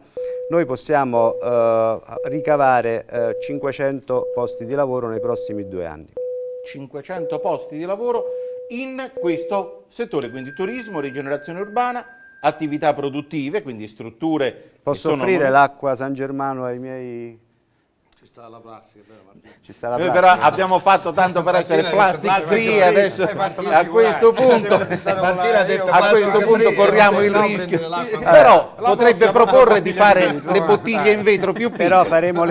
noi possiamo eh, ricavare eh, 500 posti di lavoro nei prossimi due anni. 500 posti di lavoro in questo settore, quindi turismo, rigenerazione urbana, attività produttive, quindi strutture Posso offrire l'acqua San Germano ai miei sta la plastica. Sta la Noi però abbiamo fatto tanto per essere plastic free adesso a questo punto, a questo punto corriamo il rischio. Però potrebbe proporre di fare le bottiglie in vetro più piccole. Però faremo,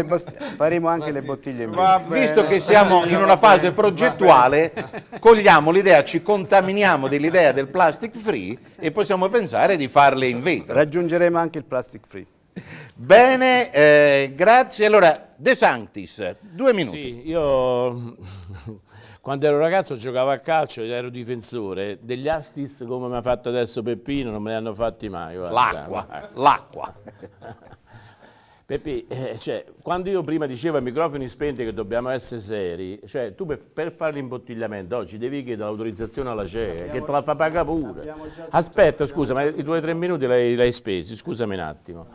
faremo anche le bottiglie in vetro. Visto che siamo in una fase progettuale, cogliamo l'idea, ci contaminiamo dell'idea del plastic free e possiamo pensare di farle in vetro. Raggiungeremo anche il plastic free. Bene, eh, grazie. Allora, De Sanctis, due minuti. Sì, io quando ero ragazzo giocavo a calcio ed ero difensore. Degli assist come mi ha fatto adesso Peppino non me li hanno fatti mai. L'acqua, l'acqua. Pepi, eh, cioè, quando io prima dicevo ai microfoni spenti che dobbiamo essere seri, cioè tu per, per fare l'imbottigliamento oggi devi chiedere l'autorizzazione alla CE, abbiamo, che te la fa pagare pure. Aspetta, tutto, scusa, ma i tuoi tre minuti li hai spesi, scusami un attimo.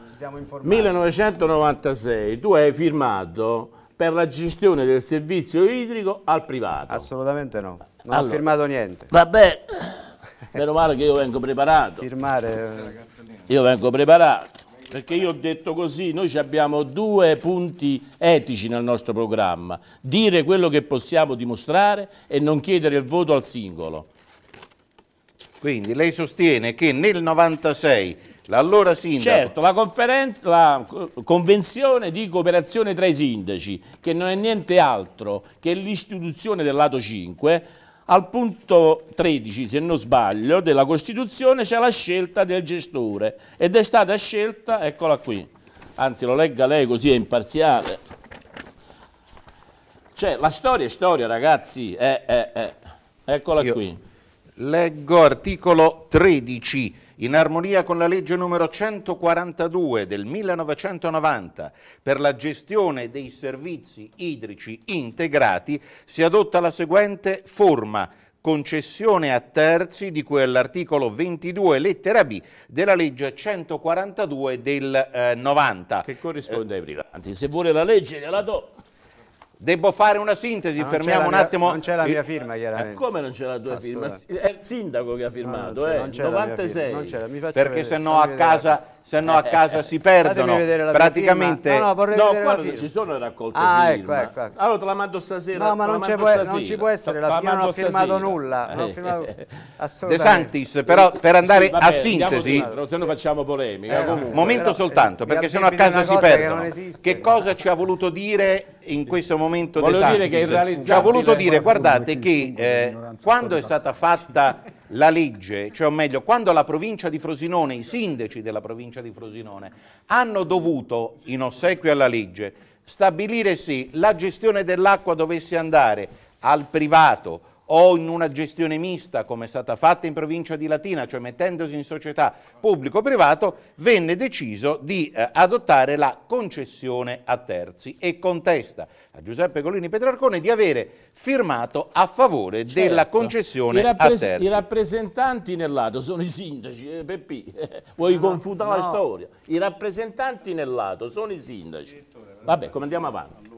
1996 tu hai firmato per la gestione del servizio idrico al privato. Assolutamente no, non allora, ho firmato niente. Vabbè, meno male che io vengo preparato. Firmare... Eh, io vengo preparato perché io ho detto così, noi abbiamo due punti etici nel nostro programma, dire quello che possiamo dimostrare e non chiedere il voto al singolo. Quindi lei sostiene che nel 96 l'allora sindaco... Certo, la, la convenzione di cooperazione tra i sindaci, che non è niente altro che l'istituzione del lato 5, al punto 13, se non sbaglio, della Costituzione c'è la scelta del gestore ed è stata scelta, eccola qui, anzi lo legga lei così è imparziale. Cioè, la storia è storia, ragazzi, eh, eh, eh. eccola Io qui. Leggo articolo 13 in armonia con la legge numero 142 del 1990 per la gestione dei servizi idrici integrati, si adotta la seguente forma concessione a terzi di cui all'articolo 22 lettera B della legge 142 del eh, 90. Che corrisponde eh. ai privati. Se vuole la legge gliela do. Devo fare una sintesi, ah, fermiamo un mia, attimo. non c'è la mia eh, firma, chiaramente. Eh, come non c'è la tua firma? È il sindaco che ha firmato, no, non eh, non 96. Firma, non mi Perché vedere, se no a vedere. casa se no a casa si perdono. Praticamente no, no, no guarda, ci sono le raccolte ah, ecco, ecco, ecco. Allora ah, te la mando stasera. No, ma non, può, non ci può essere, la, la firma non ha firmato nulla. Eh. De Santis, però per andare sì, vabbè, a sintesi, dentro, se no facciamo polemica. Eh, momento però, eh, soltanto, perché se no a casa si perdono. Che, che cosa ci ha voluto dire in questo momento De Santis? Ci ha voluto eh. dire, guardate che quando è stata fatta la legge, cioè o meglio, quando la provincia di Frosinone, i sindaci della provincia di Frosinone hanno dovuto, in ossequio alla legge, stabilire se la gestione dell'acqua dovesse andare al privato o in una gestione mista come è stata fatta in provincia di Latina, cioè mettendosi in società pubblico-privato, venne deciso di eh, adottare la concessione a terzi e contesta a Giuseppe Colini Petrarcone di avere firmato a favore certo. della concessione a terzi. I rappresentanti nel lato sono i sindaci, eh, Peppi, vuoi no, confutare no. la storia? I rappresentanti nel lato sono i sindaci. Vabbè, come andiamo avanti?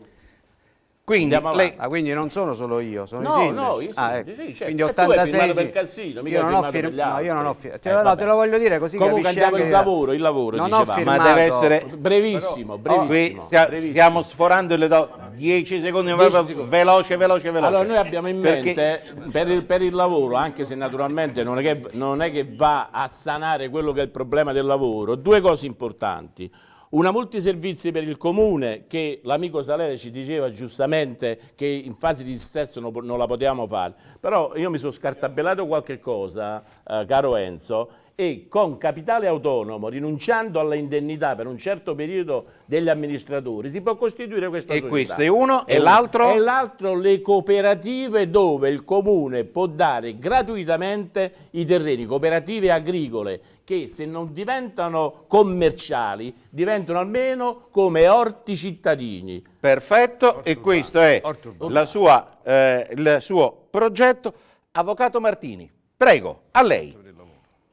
Quindi, lei, ah, quindi, non sono solo io, sono no, i sindaci. No, io sono, ah, ecco. sì, certo. Quindi 86. Per Cassino, io non ho firmato. No, io non ho firmato. Eh, te, lo, te, lo voglio dire così Comunque capisci anche il lavoro, il lavoro non diceva, ho ma deve essere brevissimo, brevissimo. Qui stiamo sforando le do... 10 secondi, 10 secondi. veloce, veloce, veloce. Allora noi abbiamo in mente per, il, per il, lavoro, anche se naturalmente non è, che, non è che va a sanare quello che è il problema del lavoro, due cose importanti. Una multiservizi per il comune che l'amico Salere ci diceva giustamente che in fase di dissesto non, non, la potevamo fare, però io mi sono scartabellato qualche cosa, eh, caro Enzo, e con capitale autonomo, rinunciando alla indennità per un certo periodo degli amministratori, si può costituire questa e società. E questo è uno e l'altro? E l'altro le cooperative dove il comune può dare gratuitamente i terreni, cooperative agricole che se non diventano commerciali, diventano almeno come orti cittadini. Perfetto, Orturbano. e questo è sua, eh, il suo progetto. Avvocato Martini, prego, a lei.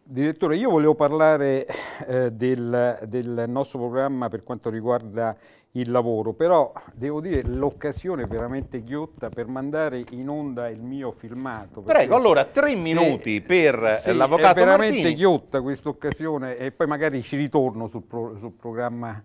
Direttore, io volevo parlare eh, del, del nostro programma per quanto riguarda il lavoro, però devo dire l'occasione è veramente ghiotta per mandare in onda il mio filmato. Prego, allora tre minuti sì, eh, per sì, l'avvocato È veramente Martini. ghiotta questa occasione e poi magari ci ritorno sul, pro, sul programma.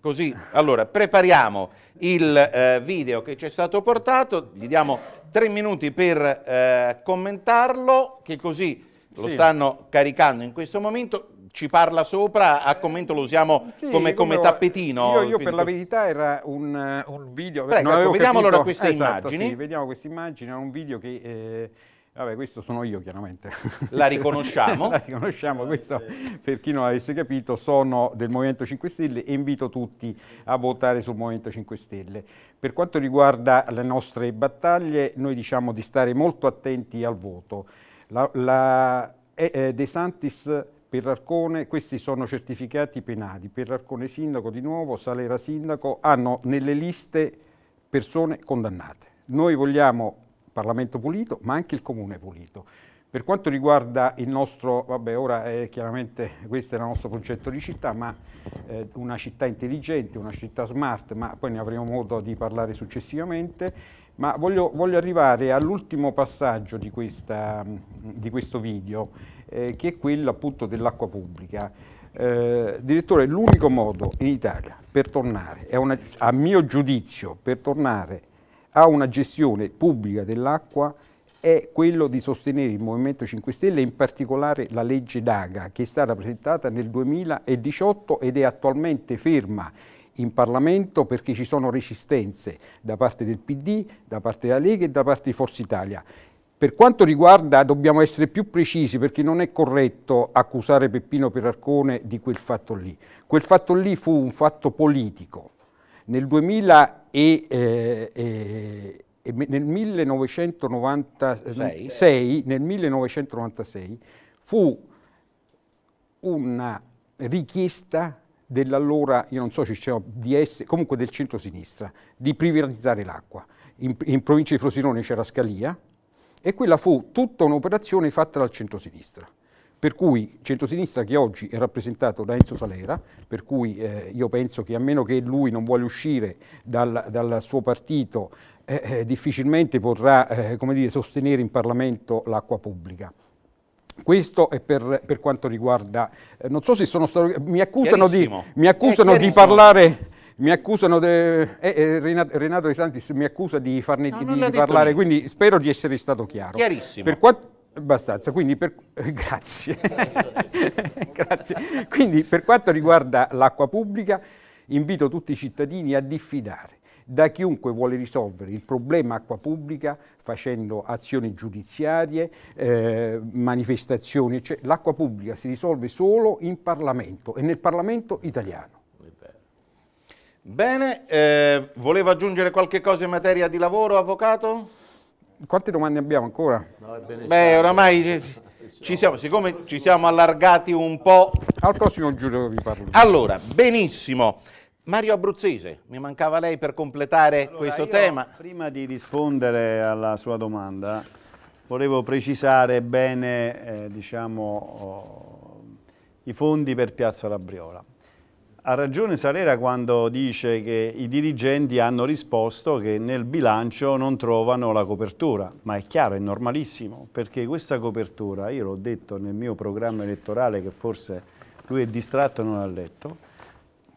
Così, allora prepariamo il eh, video che ci è stato portato, gli diamo tre minuti per eh, commentarlo, che così lo sì. stanno caricando in questo momento ci parla sopra, a eh, commento lo usiamo sì, come, come allora, tappetino. Io, io per la verità era un, eh, un video... Prego, ecco, vediamo allora queste esatto, immagini. Sì, vediamo queste immagini, è un video che... Eh, Vabbè, questo sono io chiaramente. La riconosciamo. La riconosciamo, questo eh, per chi non avesse capito, sono del Movimento 5 Stelle e invito tutti a votare sul Movimento 5 Stelle. Per quanto riguarda le nostre battaglie, noi diciamo di stare molto attenti al voto. La, la, eh, De Santis per Perrarcone, questi sono certificati penali, per Perrarcone sindaco di nuovo, Salera sindaco, hanno nelle liste persone condannate. Noi vogliamo Parlamento pulito, ma anche il Comune pulito. Per quanto riguarda il nostro, vabbè ora è chiaramente questo è il nostro progetto di città, ma eh, una città intelligente, una città smart, ma poi ne avremo modo di parlare successivamente, ma voglio, voglio arrivare all'ultimo passaggio di, questa, di, questo video, eh, che è quello appunto dell'acqua pubblica. Eh, direttore, l'unico modo in Italia per tornare, una, a mio giudizio, per tornare a una gestione pubblica dell'acqua è quello di sostenere il Movimento 5 Stelle, in particolare la legge Daga, che è stata presentata nel 2018 ed è attualmente ferma in Parlamento perché ci sono resistenze da parte del PD, da parte della Lega e da parte di Forza Italia. Per quanto riguarda, dobbiamo essere più precisi perché non è corretto accusare Peppino Perarcone di quel fatto lì. Quel fatto lì fu un fatto politico. Nel 2000 e, eh, eh, nel 1996, nel 1996 fu una richiesta dell'allora, io non so se c'era DS, comunque del centro-sinistra, di privatizzare l'acqua. In, in, provincia di Frosinone c'era Scalia e quella fu tutta un'operazione fatta dal centro-sinistra. Per cui centro-sinistra che oggi è rappresentato da Enzo Salera, per cui eh, io penso che a meno che lui non vuole uscire dal, dal suo partito, eh, eh, difficilmente potrà eh, dire, sostenere in Parlamento l'acqua pubblica. Questo è per, per quanto riguarda, eh, non so se sono stato, mi accusano di, mi accusano eh, di parlare mi accusano de, eh, eh Renato, Renato De Santis mi accusa di farne no, di, di parlare, niente. quindi spero di essere stato chiaro. Chiarissimo. Per quanto abbastanza, quindi per, eh, grazie. grazie. Quindi per quanto riguarda l'acqua pubblica invito tutti i cittadini a diffidare da chiunque vuole risolvere il problema acqua pubblica facendo azioni giudiziarie, eh, manifestazioni. Cioè, l'acqua pubblica si risolve solo in Parlamento e nel Parlamento italiano. Bene, eh, voleva aggiungere qualche cosa in materia di lavoro, avvocato? Quante domande abbiamo ancora? No, Beh, oramai ci siamo, siccome ci siamo allargati un po'... Al prossimo giro vi parlo. Allora, benissimo. Mario Abruzzese, mi mancava lei per completare allora, questo tema. Prima di rispondere alla sua domanda, volevo precisare bene eh, diciamo, oh, i fondi per Piazza Labriola. Ha ragione Salera quando dice che i dirigenti hanno risposto che nel bilancio non trovano la copertura, ma è chiaro, è normalissimo, perché questa copertura, io l'ho detto nel mio programma elettorale che forse lui è distratto e non ha letto,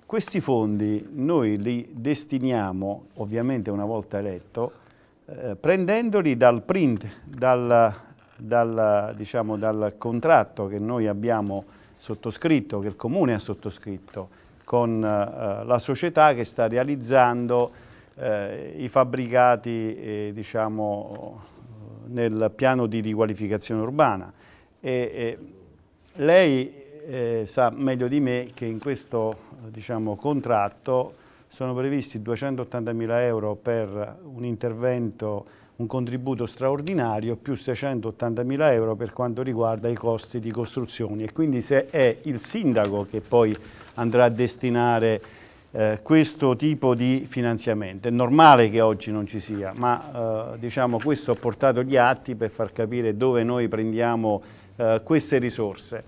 questi fondi noi li destiniamo, ovviamente una volta eletto, eh, prendendoli dal print, dal, dal, diciamo, dal contratto che noi abbiamo sottoscritto, che il Comune ha sottoscritto con eh, la società che sta realizzando eh, i fabbricati eh, diciamo, nel piano di riqualificazione urbana. E, e lei eh, sa meglio di me che in questo diciamo, contratto sono previsti 280 mila euro per un intervento, un contributo straordinario, più 680 mila euro per quanto riguarda i costi di costruzione E quindi se è il sindaco che poi andrà a destinare eh, questo tipo di finanziamento. È normale che oggi non ci sia, ma eh, diciamo, questo ha portato gli atti per far capire dove noi prendiamo eh, queste risorse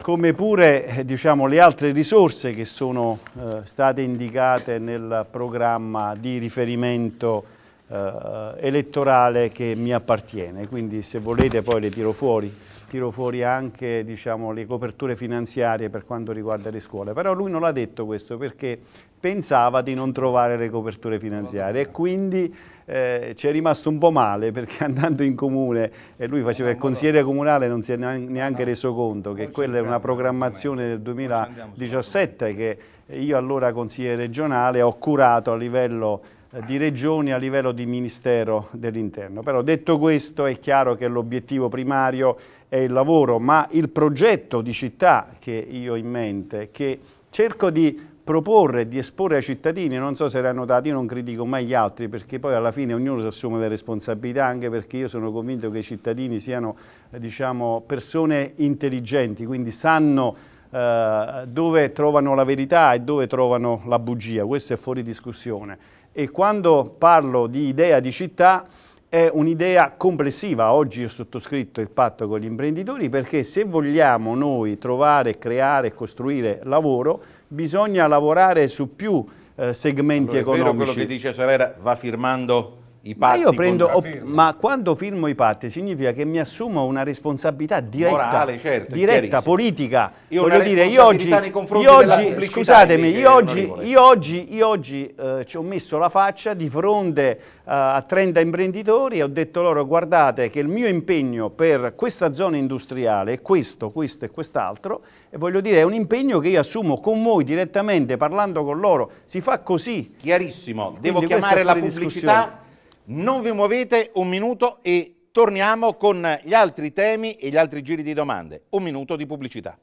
come pure eh, diciamo, le altre risorse che sono eh, state indicate nel programma di riferimento eh, elettorale che mi appartiene. Quindi se volete poi le tiro fuori, tiro fuori anche diciamo, le coperture finanziarie per quanto riguarda le scuole. Però lui non l'ha detto questo perché pensava di non trovare le coperture finanziarie e quindi eh, ci è rimasto un po' male perché andando in comune e eh, lui faceva il consigliere comunale non si è neanche reso conto che quella è una programmazione del 2017 che io allora consigliere regionale ho curato a livello eh, di regioni a livello di Ministero dell'Interno. Però detto questo è chiaro che l'obiettivo primario è il lavoro, ma il progetto di città che io ho in mente, che cerco di proporre di esporre ai cittadini, non so se l'hanno notato, io non critico mai gli altri perché poi alla fine ognuno si assume le responsabilità anche perché io sono convinto che i cittadini siano eh, diciamo, persone intelligenti, quindi sanno eh, dove trovano la verità e dove trovano la bugia, questo è fuori discussione. E quando parlo di idea di città è un'idea complessiva. Oggi ho sottoscritto il patto con gli imprenditori perché se vogliamo noi trovare, creare e costruire lavoro, bisogna lavorare su più eh, segmenti allora, economici. È vero quello che dice Salera, va firmando i patti. Ma io prendo, ho, ma quando firmo i patti significa che mi assumo una responsabilità diretta, Morale, certo, diretta politica. Io Voglio dire, io oggi, io oggi scusatemi, io oggi, io oggi, io oggi eh, ci ho messo la faccia di fronte eh, a 30 imprenditori e ho detto loro guardate che il mio impegno per questa zona industriale è questo, questo e quest'altro e voglio dire è un impegno che io assumo con voi direttamente parlando con loro, si fa così. Chiarissimo, devo Quindi chiamare la pubblicità non vi muovete un minuto e torniamo con gli altri temi e gli altri giri di domande. Un minuto di pubblicità.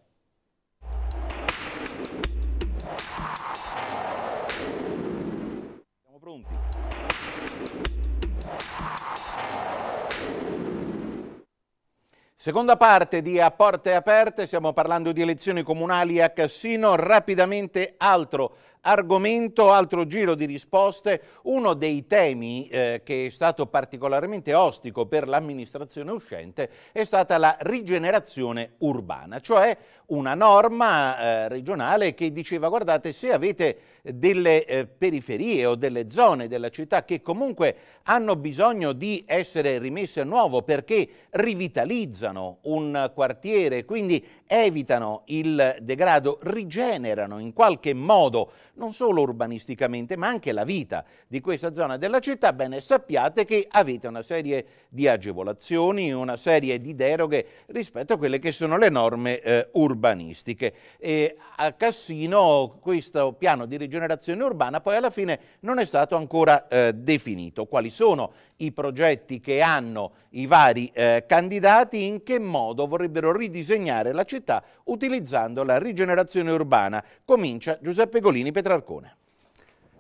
Siamo pronti. Seconda parte di A Porte Aperte, stiamo parlando di elezioni comunali a Cassino, rapidamente altro argomento, altro giro di risposte, uno dei temi eh, che è stato particolarmente ostico per l'amministrazione uscente è stata la rigenerazione urbana, cioè una norma eh, regionale che diceva guardate se avete delle eh, periferie o delle zone della città che comunque hanno bisogno di essere rimesse a nuovo perché rivitalizzano un quartiere, quindi evitano il degrado, rigenerano in qualche modo non solo urbanisticamente ma anche la vita di questa zona della città, bene sappiate che avete una serie di agevolazioni, una serie di deroghe rispetto a quelle che sono le norme eh, urbanistiche. E a Cassino questo piano di rigenerazione urbana, poi alla fine non è stato ancora eh, definito. Quali sono i progetti che hanno i vari eh, candidati, in che modo vorrebbero ridisegnare la città utilizzando la rigenerazione urbana? Comincia Giuseppe Golini Petrarcone.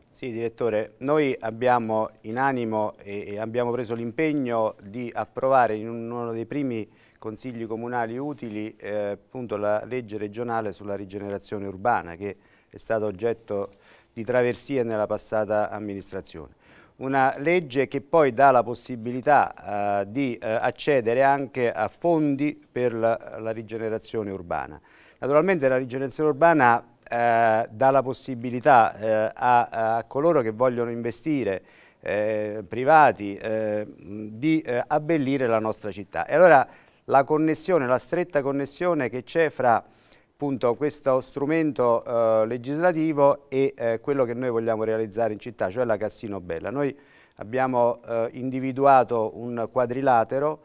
Sì, direttore, noi abbiamo in animo e abbiamo preso l'impegno di approvare in uno dei primi consigli comunali utili eh, appunto la legge regionale sulla rigenerazione urbana che è stata oggetto di traversie nella passata amministrazione. Una legge che poi dà la possibilità eh, di eh, accedere anche a fondi per la, la, rigenerazione urbana. Naturalmente la rigenerazione urbana eh, dà la possibilità eh, a, a coloro che vogliono investire eh, privati eh, di eh, abbellire la nostra città. E allora la connessione, la stretta connessione che c'è fra appunto questo strumento eh, legislativo e eh, quello che noi vogliamo realizzare in città, cioè la Cassino Bella. Noi abbiamo eh, individuato un quadrilatero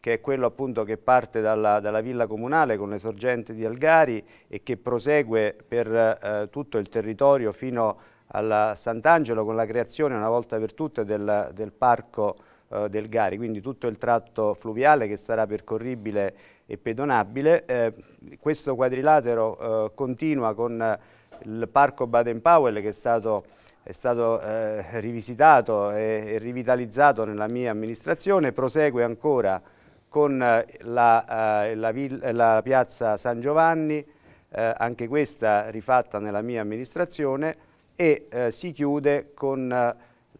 che è quello appunto che parte dalla, dalla, villa comunale con le sorgenti di Algari e che prosegue per eh, tutto il territorio fino a Sant'Angelo con la creazione una volta per tutte del, del parco eh, del Gari, quindi tutto il tratto fluviale che sarà percorribile e pedonabile. Eh, questo quadrilatero eh, continua con eh, il parco Baden-Powell che è stato, è stato eh, rivisitato e, e, rivitalizzato nella mia amministrazione, prosegue ancora con eh, la, la, la piazza San Giovanni, anche questa rifatta nella mia amministrazione, e si chiude con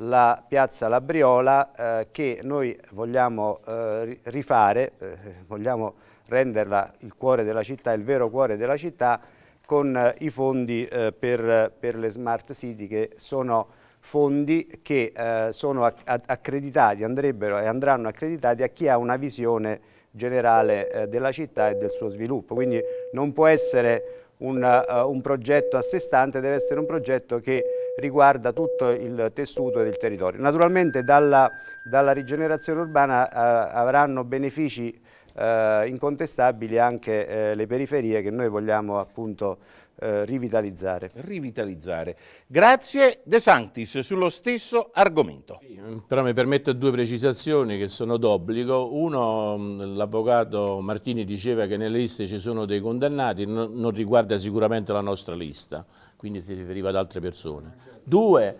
la piazza Labriola eh, che noi vogliamo eh, rifare, eh, vogliamo renderla il cuore della città, il vero cuore della città, con eh, i fondi eh, per, per, le smart city che sono fondi che eh, sono accreditati, andrebbero e andranno accreditati a chi ha una visione generale della città e del suo sviluppo. Quindi non può essere un, uh, un progetto a sé stante, deve essere un progetto che riguarda tutto il tessuto del territorio. Naturalmente dalla, dalla rigenerazione urbana uh, avranno benefici eh, incontestabili anche le periferie che noi vogliamo appunto eh, rivitalizzare. Rivitalizzare. Grazie De Santis sullo stesso argomento. Sì, mm, però mi permetto due precisazioni che sono d'obbligo. Uno, mm, l'avvocato Martini diceva che nelle liste ci sono dei condannati, non riguarda sicuramente la nostra lista, quindi si riferiva ad altre persone. Due,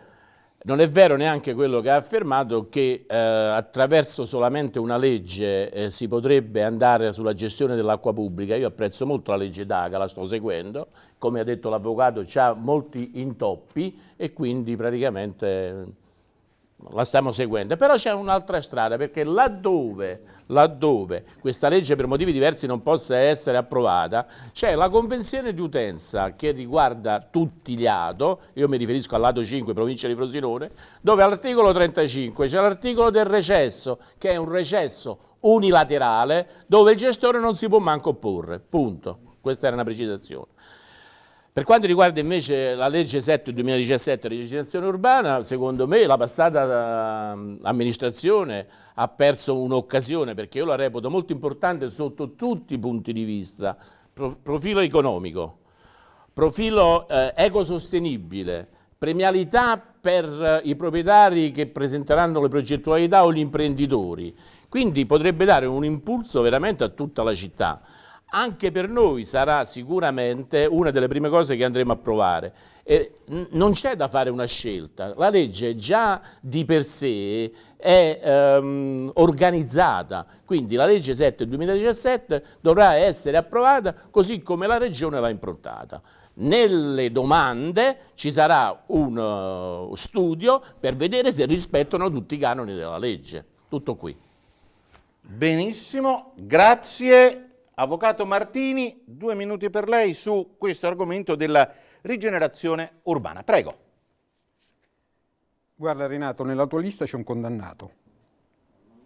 non è vero neanche quello che ha affermato che eh, attraverso solamente una legge eh, si potrebbe andare sulla gestione dell'acqua pubblica. Io apprezzo molto la legge d'Aga, la sto seguendo. Come ha detto l'avvocato, ha molti intoppi e quindi praticamente la stiamo seguendo, però c'è un'altra strada perché laddove, laddove, questa legge per motivi diversi non possa essere approvata, c'è la convenzione di utenza che riguarda tutti gli ADO, io mi riferisco all'ADO 5 provincia di Frosinone, dove all'articolo 35 c'è l'articolo del recesso, che è un recesso unilaterale dove il gestore non si può manco opporre, punto. Questa era una precisazione. Per quanto riguarda invece la legge 7 2017 di legislazione urbana, secondo me la passata ehm, amministrazione ha perso un'occasione perché io la reputo molto importante sotto tutti i punti di vista, profilo economico, profilo eh, ecosostenibile, premialità per eh, i proprietari che presenteranno le progettualità o gli imprenditori, quindi potrebbe dare un impulso veramente a tutta la città anche per noi sarà sicuramente una delle prime cose che andremo a provare. E non c'è da fare una scelta, la legge già di per sé è ehm, organizzata, quindi la legge 7 del 2017 dovrà essere approvata così come la Regione l'ha improntata. Nelle domande ci sarà un uh, studio per vedere se rispettano tutti i canoni della legge. Tutto qui. Benissimo, grazie Avvocato Martini, due minuti per lei su questo argomento della rigenerazione urbana. Prego. Guarda Renato, nella tua lista c'è un condannato.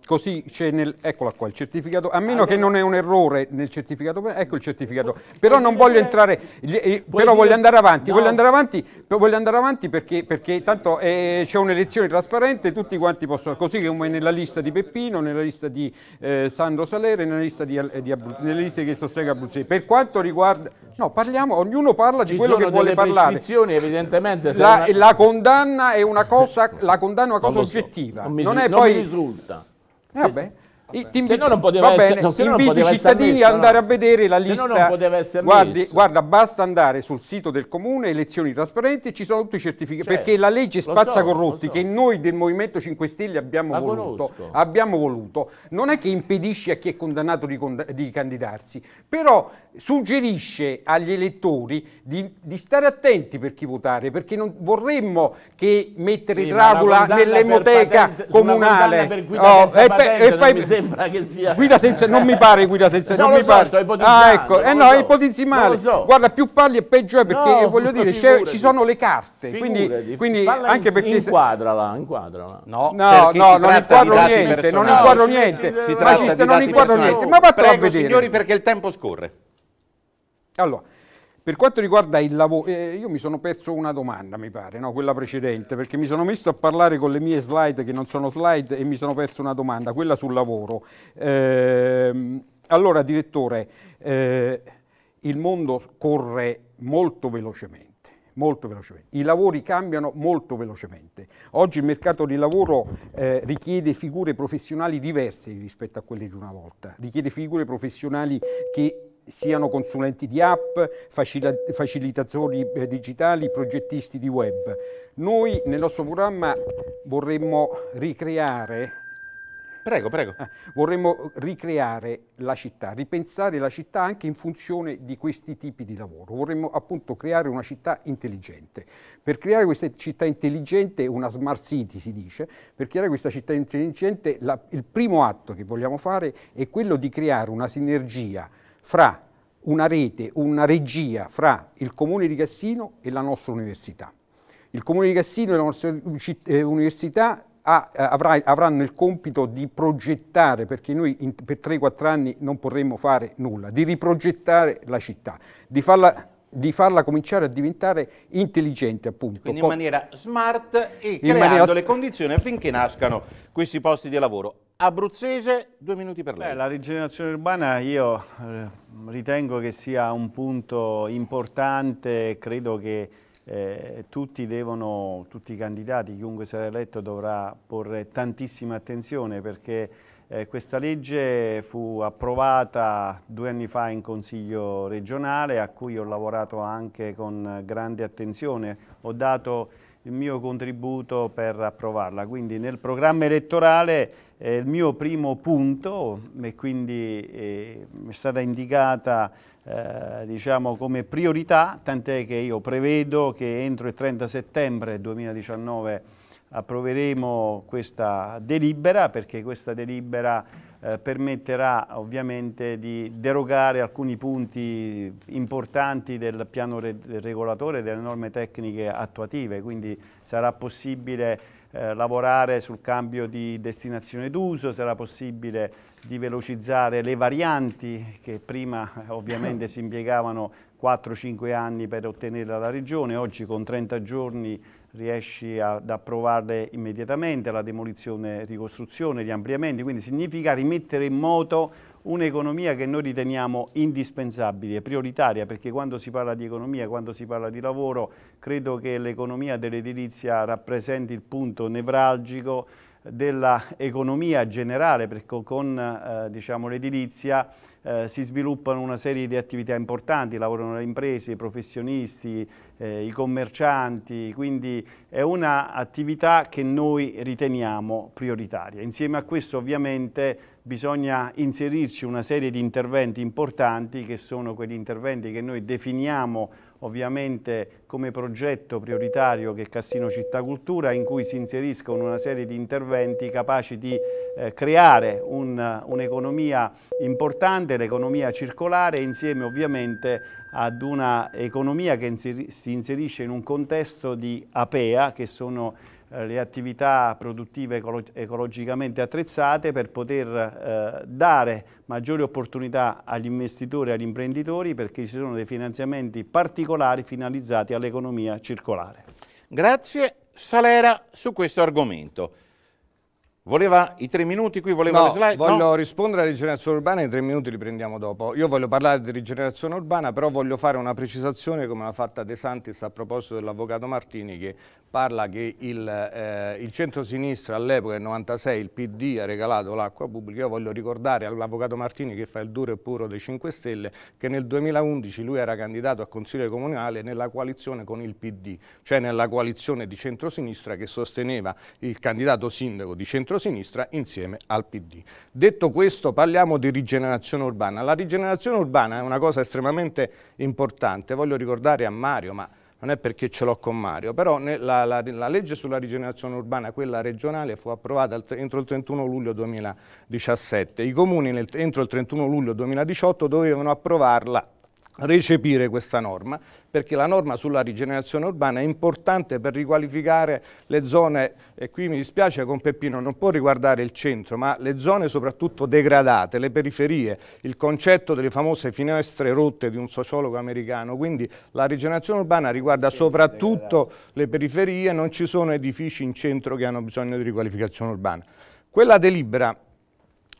Così c'è nel, eccola qua il certificato, a meno che non è un errore nel certificato, ecco il certificato. però non voglio entrare, eh, però voglio andare avanti, voglio andare avanti, voglio andare avanti perché, perché tanto eh, c'è un'elezione trasparente, tutti quanti possono, così come nella lista di Peppino, nella lista di eh, Sandro Salere, nella lista di, eh, di Abru- nelle liste che sostengono Abruzzese. Per quanto riguarda, no parliamo, ognuno parla di quello che vuole parlare. evidentemente. La, una... la, condanna è una cosa, la condanna è una cosa non oggettiva, non, mi, non è non poi... risulta. Eh, vabbè. se no non poteva va bene, essere, no, invito i cittadini ad andare no. a vedere la lista. Se No non poteva essere guardi, guarda, basta andare sul sito del comune, elezioni trasparenti, ci sono tutti i certificati. Cioè, perché la legge spazza so, corrotti so. che noi del Movimento 5 Stelle abbiamo voluto, abbiamo voluto, non è che impedisce a chi è condannato di, cond di candidarsi, però suggerisce agli elettori di, di, stare attenti per chi votare, perché non vorremmo che mettere sì, Dracula nell'emoteca comunale. Oh, e, pe, e fai, mi sembra che sia. Guida senza, non mi pare guida senza. non, non mi so, pare. ah, ecco. Eh no, so. è ipotizimale. So. Guarda, più parli e peggio è perché no, voglio dire, ci sono le carte. Figurati. Quindi, quindi anche perché. Inquadrala, inquadrala. No, no, no non inquadro niente, non inquadro niente. Ma va a vedere. Signori, perché il tempo scorre. Allora, per quanto riguarda il lavoro, eh, io mi sono perso una domanda, mi pare, no? quella precedente, perché mi sono messo a parlare con le mie slide che non sono slide e mi sono perso una domanda, quella sul lavoro. Eh, allora, direttore, eh, il mondo corre molto velocemente molto velocemente. I lavori cambiano molto velocemente. Oggi il mercato di lavoro eh, richiede figure professionali diverse rispetto a quelle di una volta, richiede figure professionali che siano consulenti di app, facilitatori eh, digitali, progettisti di web. Noi nel nostro programma vorremmo ricreare Prego, prego. Ah, vorremmo ricreare la città, ripensare la città anche in funzione di questi tipi di lavoro. Vorremmo appunto creare una città intelligente. Per creare questa città intelligente, una smart city si dice, per creare questa città intelligente la, il primo atto che vogliamo fare è quello di creare una sinergia fra una rete, una regia fra il Comune di Cassino e la nostra università. Il Comune di Cassino e la nostra eh, università ha, eh, avrà, avranno il compito di progettare, perché noi in, per 3-4 anni non potremmo fare nulla, di riprogettare la città, di farla di farla cominciare a diventare intelligente appunto. Quindi in maniera smart e creando maniera... le condizioni affinché nascano questi posti di lavoro. Abruzzese, due minuti per lei. Beh, la rigenerazione urbana io eh, ritengo che sia un punto importante, credo che eh, tutti, devono, tutti i candidati, chiunque sarà eletto dovrà porre tantissima attenzione perché eh, questa legge fu approvata due anni fa in Consiglio regionale a cui ho lavorato anche con grande attenzione, ho dato il mio contributo per approvarla. Quindi nel programma elettorale eh, il mio primo punto e quindi eh, è stata indicata eh, diciamo come priorità, tant'è che io prevedo che entro il 30 settembre 2019 approveremo questa delibera perché questa delibera eh, permetterà ovviamente di derogare alcuni punti importanti del piano re regolatore e delle norme tecniche attuative, quindi sarà possibile eh, lavorare sul cambio di destinazione d'uso, sarà possibile di velocizzare le varianti che prima eh, ovviamente si impiegavano 4-5 anni per ottenere la regione, oggi con 30 giorni riesci ad approvarle immediatamente la demolizione, ricostruzione, gli ampliamenti, quindi significa rimettere in moto un'economia che noi riteniamo indispensabile, prioritaria, perché quando si parla di economia, quando si parla di lavoro, credo che l'economia dell'edilizia rappresenti il punto nevralgico dell'economia generale, perché con eh, diciamo, l'edilizia eh, si sviluppano una serie di attività importanti, lavorano le imprese, i professionisti, eh, i commercianti, quindi è un'attività che noi riteniamo prioritaria. Insieme a questo ovviamente bisogna inserirci una serie di interventi importanti che sono quegli interventi che noi definiamo ovviamente come progetto prioritario che è Cassino Città Cultura in cui si inseriscono una serie di interventi capaci di eh, creare un'economia un importante, l'economia circolare insieme ovviamente ad una economia che inseri si inserisce in un contesto di APEA che sono eh, le attività produttive ecologicamente attrezzate per poter eh, dare maggiori opportunità agli investitori e agli imprenditori perché ci sono dei finanziamenti particolari finalizzati all'economia circolare. Grazie Salera su questo argomento. Voleva i tre minuti qui, voleva no, le slide? voglio no? rispondere alla rigenerazione urbana e i tre minuti li prendiamo dopo. Io voglio parlare di rigenerazione urbana, però voglio fare una precisazione come l'ha fatta De Santis a proposito dell'avvocato Martini che parla che il, eh, il centro-sinistra all'epoca del 96, il PD, ha regalato l'acqua pubblica. Io voglio ricordare all'avvocato Martini che fa il duro e puro dei 5 Stelle che nel 2011 lui era candidato a Consiglio comunale nella coalizione con il PD, cioè nella coalizione di centro-sinistra che sosteneva il candidato sindaco di centro-sinistra insieme al PD. Detto questo parliamo di rigenerazione urbana. La rigenerazione urbana è una cosa estremamente importante, voglio ricordare a Mario, ma non è perché ce l'ho con Mario, però la, la, la, legge sulla rigenerazione urbana, quella regionale, fu approvata entro il 31 luglio 2017. I comuni nel, entro il 31 luglio 2018 dovevano approvarla recepire questa norma perché la norma sulla rigenerazione urbana è importante per riqualificare le zone, e qui mi dispiace con Peppino, non può riguardare il centro, ma le zone soprattutto degradate, le periferie, il concetto delle famose finestre rotte di un sociologo americano, quindi la rigenerazione urbana riguarda soprattutto le periferie, non ci sono edifici in centro che hanno bisogno di riqualificazione urbana. Quella delibera,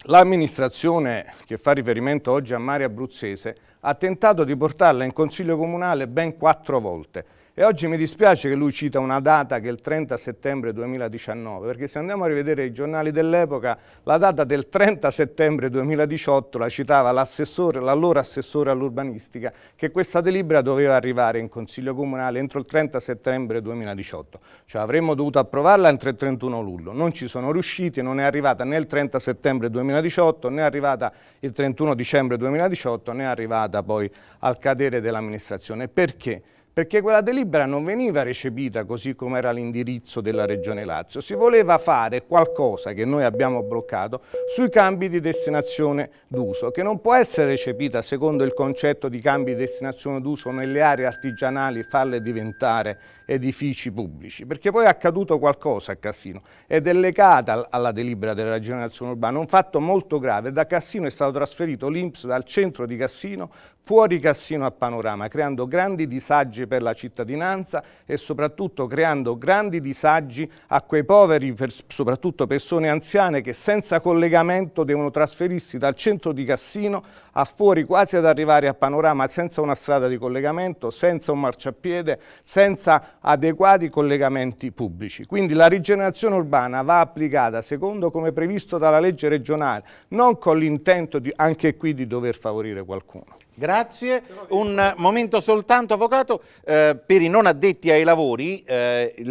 l'amministrazione che fa riferimento oggi a Mare Abruzzese, ha tentato di portarla in Consiglio Comunale ben quattro volte. E oggi mi dispiace che lui cita una data che è il 30 settembre 2019, perché se andiamo a rivedere i giornali dell'epoca, la data del 30 settembre 2018 la citava l'assessore, l'allora assessore all'urbanistica, che questa delibera doveva arrivare in Consiglio Comunale entro il 30 settembre 2018. Cioè avremmo dovuto approvarla entro il 31 luglio. Non ci sono riusciti, non è arrivata né il 30 settembre 2018, né è arrivata il 31 dicembre 2018, né è arrivata poi al cadere dell'amministrazione. Perché? perché quella delibera non veniva recepita così come era l'indirizzo della Regione Lazio, si voleva fare qualcosa che noi abbiamo bloccato sui cambi di destinazione d'uso, che non può essere recepita secondo il concetto di cambi di destinazione d'uso nelle aree artigianali, farle diventare edifici pubblici, perché poi è accaduto qualcosa a Cassino ed è legata alla delibera della Regione rigenerazione urbana, un fatto molto grave. Da Cassino è stato trasferito l'Inps dal centro di Cassino fuori Cassino a Panorama, creando grandi disagi per la cittadinanza e soprattutto creando grandi disagi a quei poveri, per, soprattutto persone anziane che senza collegamento devono trasferirsi dal centro di Cassino a fuori quasi ad arrivare a Panorama senza una strada di collegamento, senza un marciapiede, senza adeguati collegamenti pubblici. Quindi la rigenerazione urbana va applicata secondo come previsto dalla legge regionale, non con l'intento anche qui di dover favorire qualcuno. Grazie. Un momento soltanto, Avvocato. Eh, per i non addetti ai lavori, eh, il,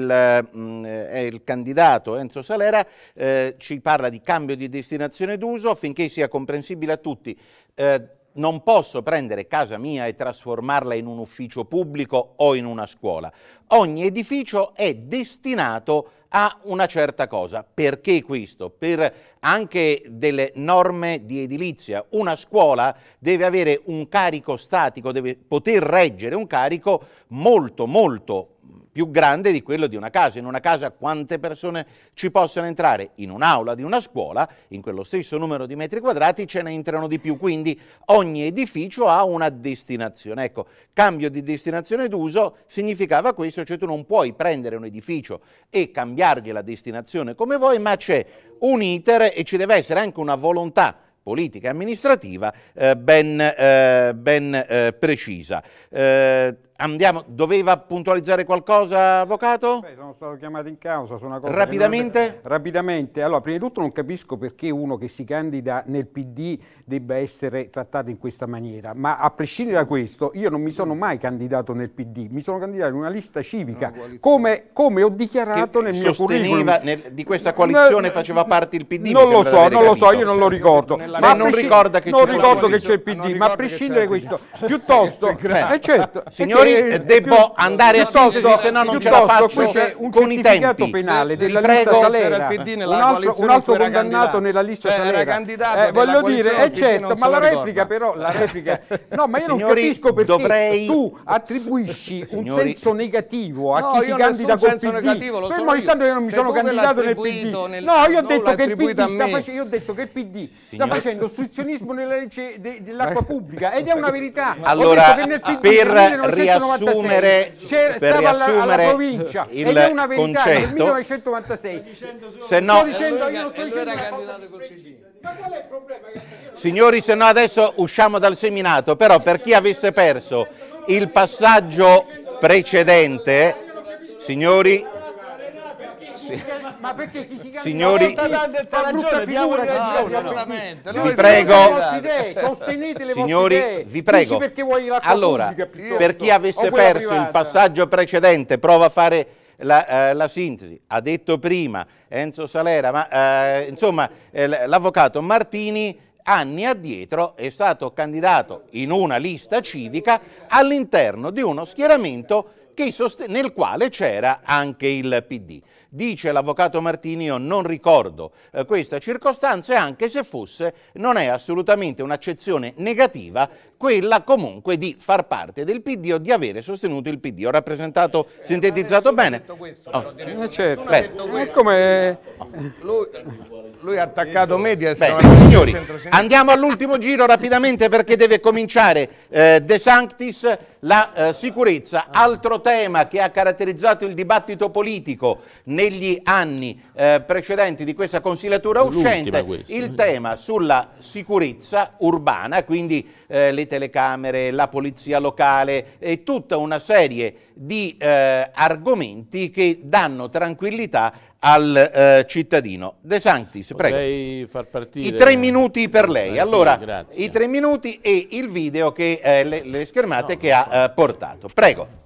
mh, mm, il, candidato Enzo Salera eh, ci parla di cambio di destinazione d'uso affinché sia comprensibile a tutti. Eh, non posso prendere casa mia e trasformarla in un ufficio pubblico o in una scuola. Ogni edificio è destinato a una certa cosa. Perché questo? Per anche delle norme di edilizia. Una scuola deve avere un carico statico, deve poter reggere un carico molto molto più grande di quello di una casa. In una casa quante persone ci possono entrare? In un'aula di una scuola, in quello stesso numero di metri quadrati, ce ne entrano di più. Quindi ogni edificio ha una destinazione. Ecco, cambio di destinazione d'uso significava questo, cioè tu non puoi prendere un edificio e cambiargli la destinazione come vuoi, ma c'è un iter e ci deve essere anche una volontà politica e amministrativa eh, ben, eh, ben eh, precisa. Eh, andiamo, doveva puntualizzare qualcosa, avvocato? Beh, sono stato chiamato in causa su una cosa. Rapidamente? Non... Rapidamente. Allora, prima di tutto non capisco perché uno che si candida nel PD debba essere trattato in questa maniera, ma a prescindere da questo, io non mi sono mai candidato nel PD, mi sono candidato in una lista civica, come, come ho dichiarato che nel mio curriculum. Nel, di questa coalizione no, faceva parte il PD? Non lo so, non lo so, io non lo ricordo. Nella, ma non ricorda che c'è il PD, ma a prescindere da questo, piuttosto... Eh, certo, Signore errori e debbo più, andare a sotto, se no non ce la faccio c'è un con i tempi. penale della prego, Salera, un altro, un altro condannato nella lista cioè, Salera. Eh, voglio dire, è eh, certo, ma la replica però, la eh. replica... No, ma io non capisco perché dovrei... tu attribuisci un senso negativo a chi si candida col PD. Fermo Alessandro, io non mi sono candidato nel PD. No, io ho detto che il PD sta facendo... Io ostruzionismo nella legge dell'acqua pubblica ed è una verità. Allora, per riaprire riassumere, per stava alla, alla provincia il ed è una verità concetto. del 1996. Se no, sto dicendo, io non sto dicendo una cosa Signori, se no adesso usciamo dal seminato, però per chi avesse perso il passaggio precedente, signori ma perché chi si candida signori fa brutta figura ragione, no, vi prego sostenete le signori vi prego allora per chi avesse perso il passaggio precedente prova a fare la, eh, la, sintesi. Ha detto prima Enzo Salera, ma eh, insomma eh, l'avvocato Martini anni addietro è stato candidato in una lista civica all'interno di uno schieramento nel quale c'era anche il PD. Dice l'avvocato Martini, io non ricordo eh, questa circostanza e anche se fosse non è assolutamente un'accezione negativa quella comunque di far parte del PD o di avere sostenuto il PD. Ho rappresentato, eh, eh, eh sintetizzato bene. Questo, oh. però, eh, certo. Beh, questo. Come... Oh. Lui, lui, ha attaccato media. Beh, signori, andiamo all'ultimo giro rapidamente perché deve cominciare De Sanctis la eh, sicurezza, ah. altro tema che ha caratterizzato il dibattito politico negli anni eh, precedenti di questa consigliatura uscente, questo. il tema sulla sicurezza urbana, quindi eh, le telecamere, la polizia locale e tutta una serie di eh, argomenti che danno tranquillità al eh, cittadino. De Santis, Potrei prego. I tre minuti per lei. Allora, sì, i tre minuti e il video, che, eh, le, le, schermate no, che ha eh, portato. Prego.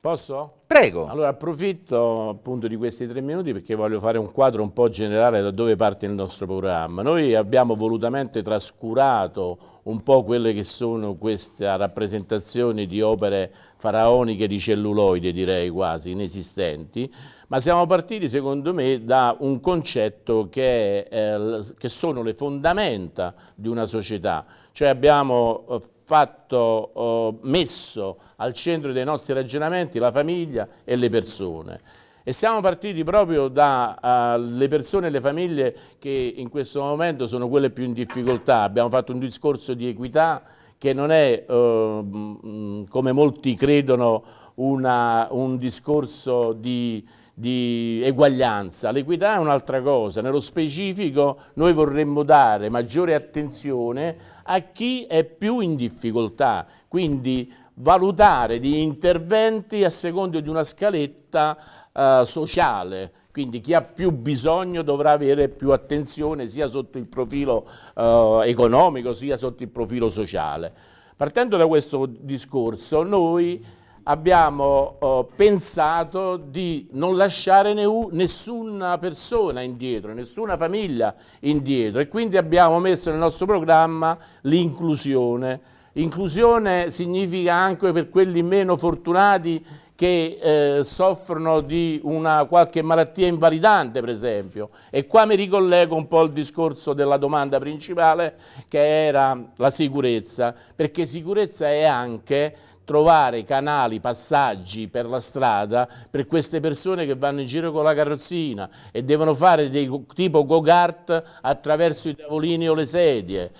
Posso? Prego. Allora approfitto appunto di questi tre minuti perché voglio fare un quadro un po' generale da dove parte il nostro programma. Noi abbiamo volutamente trascurato un po' quelle che sono queste rappresentazioni di opere faraoniche di celluloide direi quasi inesistenti, ma siamo partiti secondo me da un concetto che, è, eh, che sono le fondamenta di una società, cioè abbiamo eh, fatto, eh, messo al centro dei nostri ragionamenti la famiglia e le persone. E siamo partiti proprio dalle eh, uh, persone e le famiglie che in questo momento sono quelle più in difficoltà. Abbiamo fatto un discorso di equità che non è, uh, come molti credono, una, un discorso di, di eguaglianza. L'equità è un'altra cosa. Nello specifico noi vorremmo dare maggiore attenzione a chi è più in difficoltà, quindi valutare gli interventi a seconda di una scaletta eh, sociale, quindi chi ha più bisogno dovrà avere più attenzione sia sotto il profilo eh, economico sia sotto il profilo sociale. Partendo da questo discorso, noi abbiamo eh, pensato di non lasciare nessuna persona indietro, nessuna famiglia indietro e quindi abbiamo messo nel nostro programma l'inclusione. Inclusione significa anche per quelli meno fortunati che eh, soffrono di una qualche malattia invalidante per esempio e qua mi ricollego un po' al discorso della domanda principale che era la sicurezza perché sicurezza è anche trovare canali, passaggi per la strada per queste persone che vanno in giro con la carrozzina e devono fare dei tipo go-kart attraverso i tavolini o le sedie.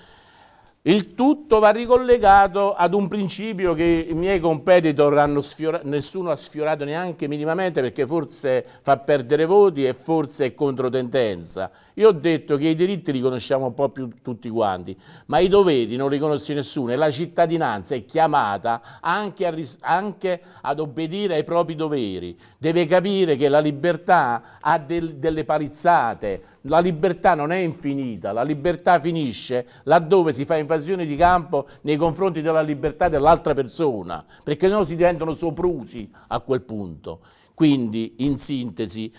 Il tutto va ricollegato ad un principio che i miei competitor nessuno ha sfiorato neanche minimamente perché forse fa perdere voti e forse è controtendenza. Io ho detto che i diritti li conosciamo un po' più tutti quanti, ma i doveri non li conosce nessuno e la cittadinanza è chiamata anche, a, anche ad obbedire ai propri doveri. Deve capire che la libertà ha del, delle palizzate, la libertà non è infinita, la libertà finisce laddove si fa invasione di campo nei confronti della libertà dell'altra persona, perché no si diventano soprusi a quel punto. Quindi, in sintesi,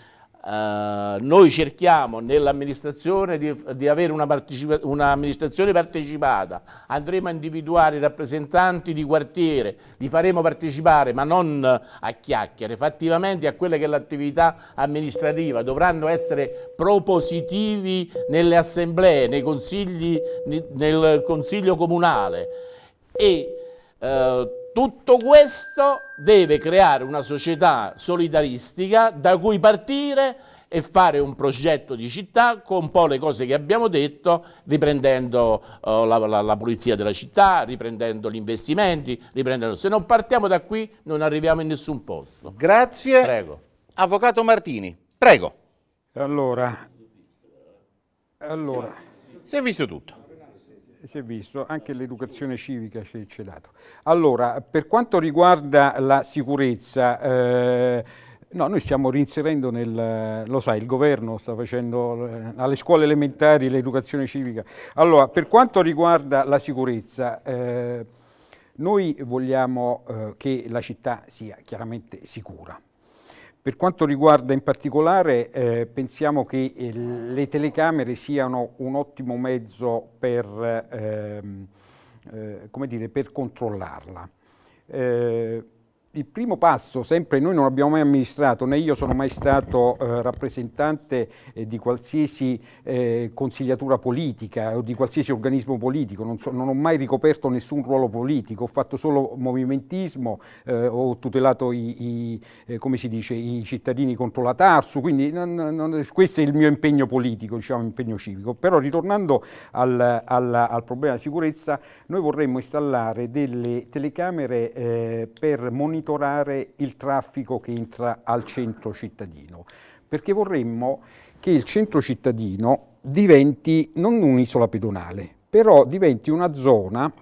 eh, noi cerchiamo nell'amministrazione di, di, avere un'amministrazione partecipata, andremo a individuare i rappresentanti di quartiere, li faremo partecipare ma non a chiacchiere, fattivamente a quella che è l'attività amministrativa, dovranno essere propositivi nelle assemblee, nei consigli, nel consiglio comunale e uh, tutto questo deve creare una società solidaristica da cui partire e fare un progetto di città con un po' le cose che abbiamo detto, riprendendo uh, la, la, la, pulizia della città, riprendendo gli investimenti, riprendendo... Se non partiamo da qui non arriviamo in nessun posto. Grazie. Prego. Avvocato Martini, prego. Allora, allora... Si è visto tutto si è visto, anche l'educazione civica ci, ci è dato. Allora, per quanto riguarda la sicurezza, eh, No, noi stiamo reinserendo nel, lo sai, il governo sta facendo eh, alle scuole elementari l'educazione civica. Allora, per quanto riguarda la sicurezza, eh, noi vogliamo eh, che la città sia chiaramente sicura. Per quanto riguarda in particolare, eh, pensiamo che eh, le telecamere siano un ottimo mezzo per, ehm, eh, dire, per controllarla. Eh, il primo passo, sempre noi non abbiamo mai amministrato, né io sono mai stato eh, rappresentante eh, di qualsiasi eh, consigliatura politica o di qualsiasi organismo politico, non, so, non, ho mai ricoperto nessun ruolo politico, ho fatto solo movimentismo, eh, ho tutelato i, i, eh, dice, i, cittadini contro la Tarsu, quindi non, non, questo è il mio impegno politico, diciamo impegno civico. Però ritornando al, al, al problema della sicurezza, noi vorremmo installare delle telecamere eh, per monitorare monitorare il traffico che entra al centro cittadino, perché vorremmo che il centro cittadino diventi non un'isola pedonale, però diventi una zona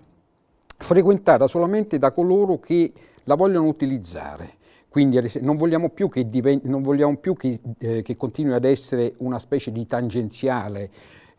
frequentata solamente da coloro che la vogliono utilizzare. Quindi non vogliamo più, che, non vogliamo più che, eh, che continui ad essere una specie di tangenziale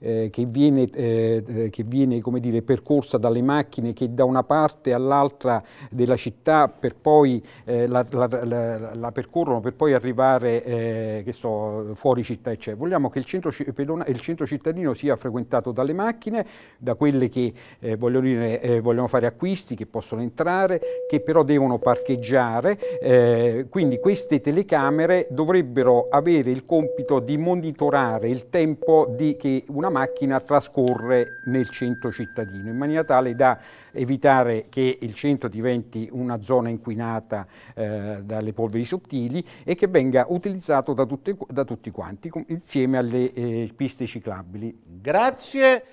eh, che viene, eh, eh che viene dire, percorsa dalle macchine che da una parte all'altra della città per poi, eh, la, la, la, la, percorrono per poi arrivare eh, so, fuori città. Eccetera. Cioè, vogliamo che il centro, il centro, cittadino sia frequentato dalle macchine, da quelle che vogliono, dire, vogliono, fare acquisti, che possono entrare, che però devono parcheggiare. quindi queste telecamere dovrebbero avere il compito di monitorare il tempo di, che una macchina trascorre nel centro cittadino, in maniera tale da evitare che il centro diventi una zona inquinata eh, dalle polveri sottili e che venga utilizzato da, tutte, da tutti quanti, insieme alle eh, piste ciclabili. Grazie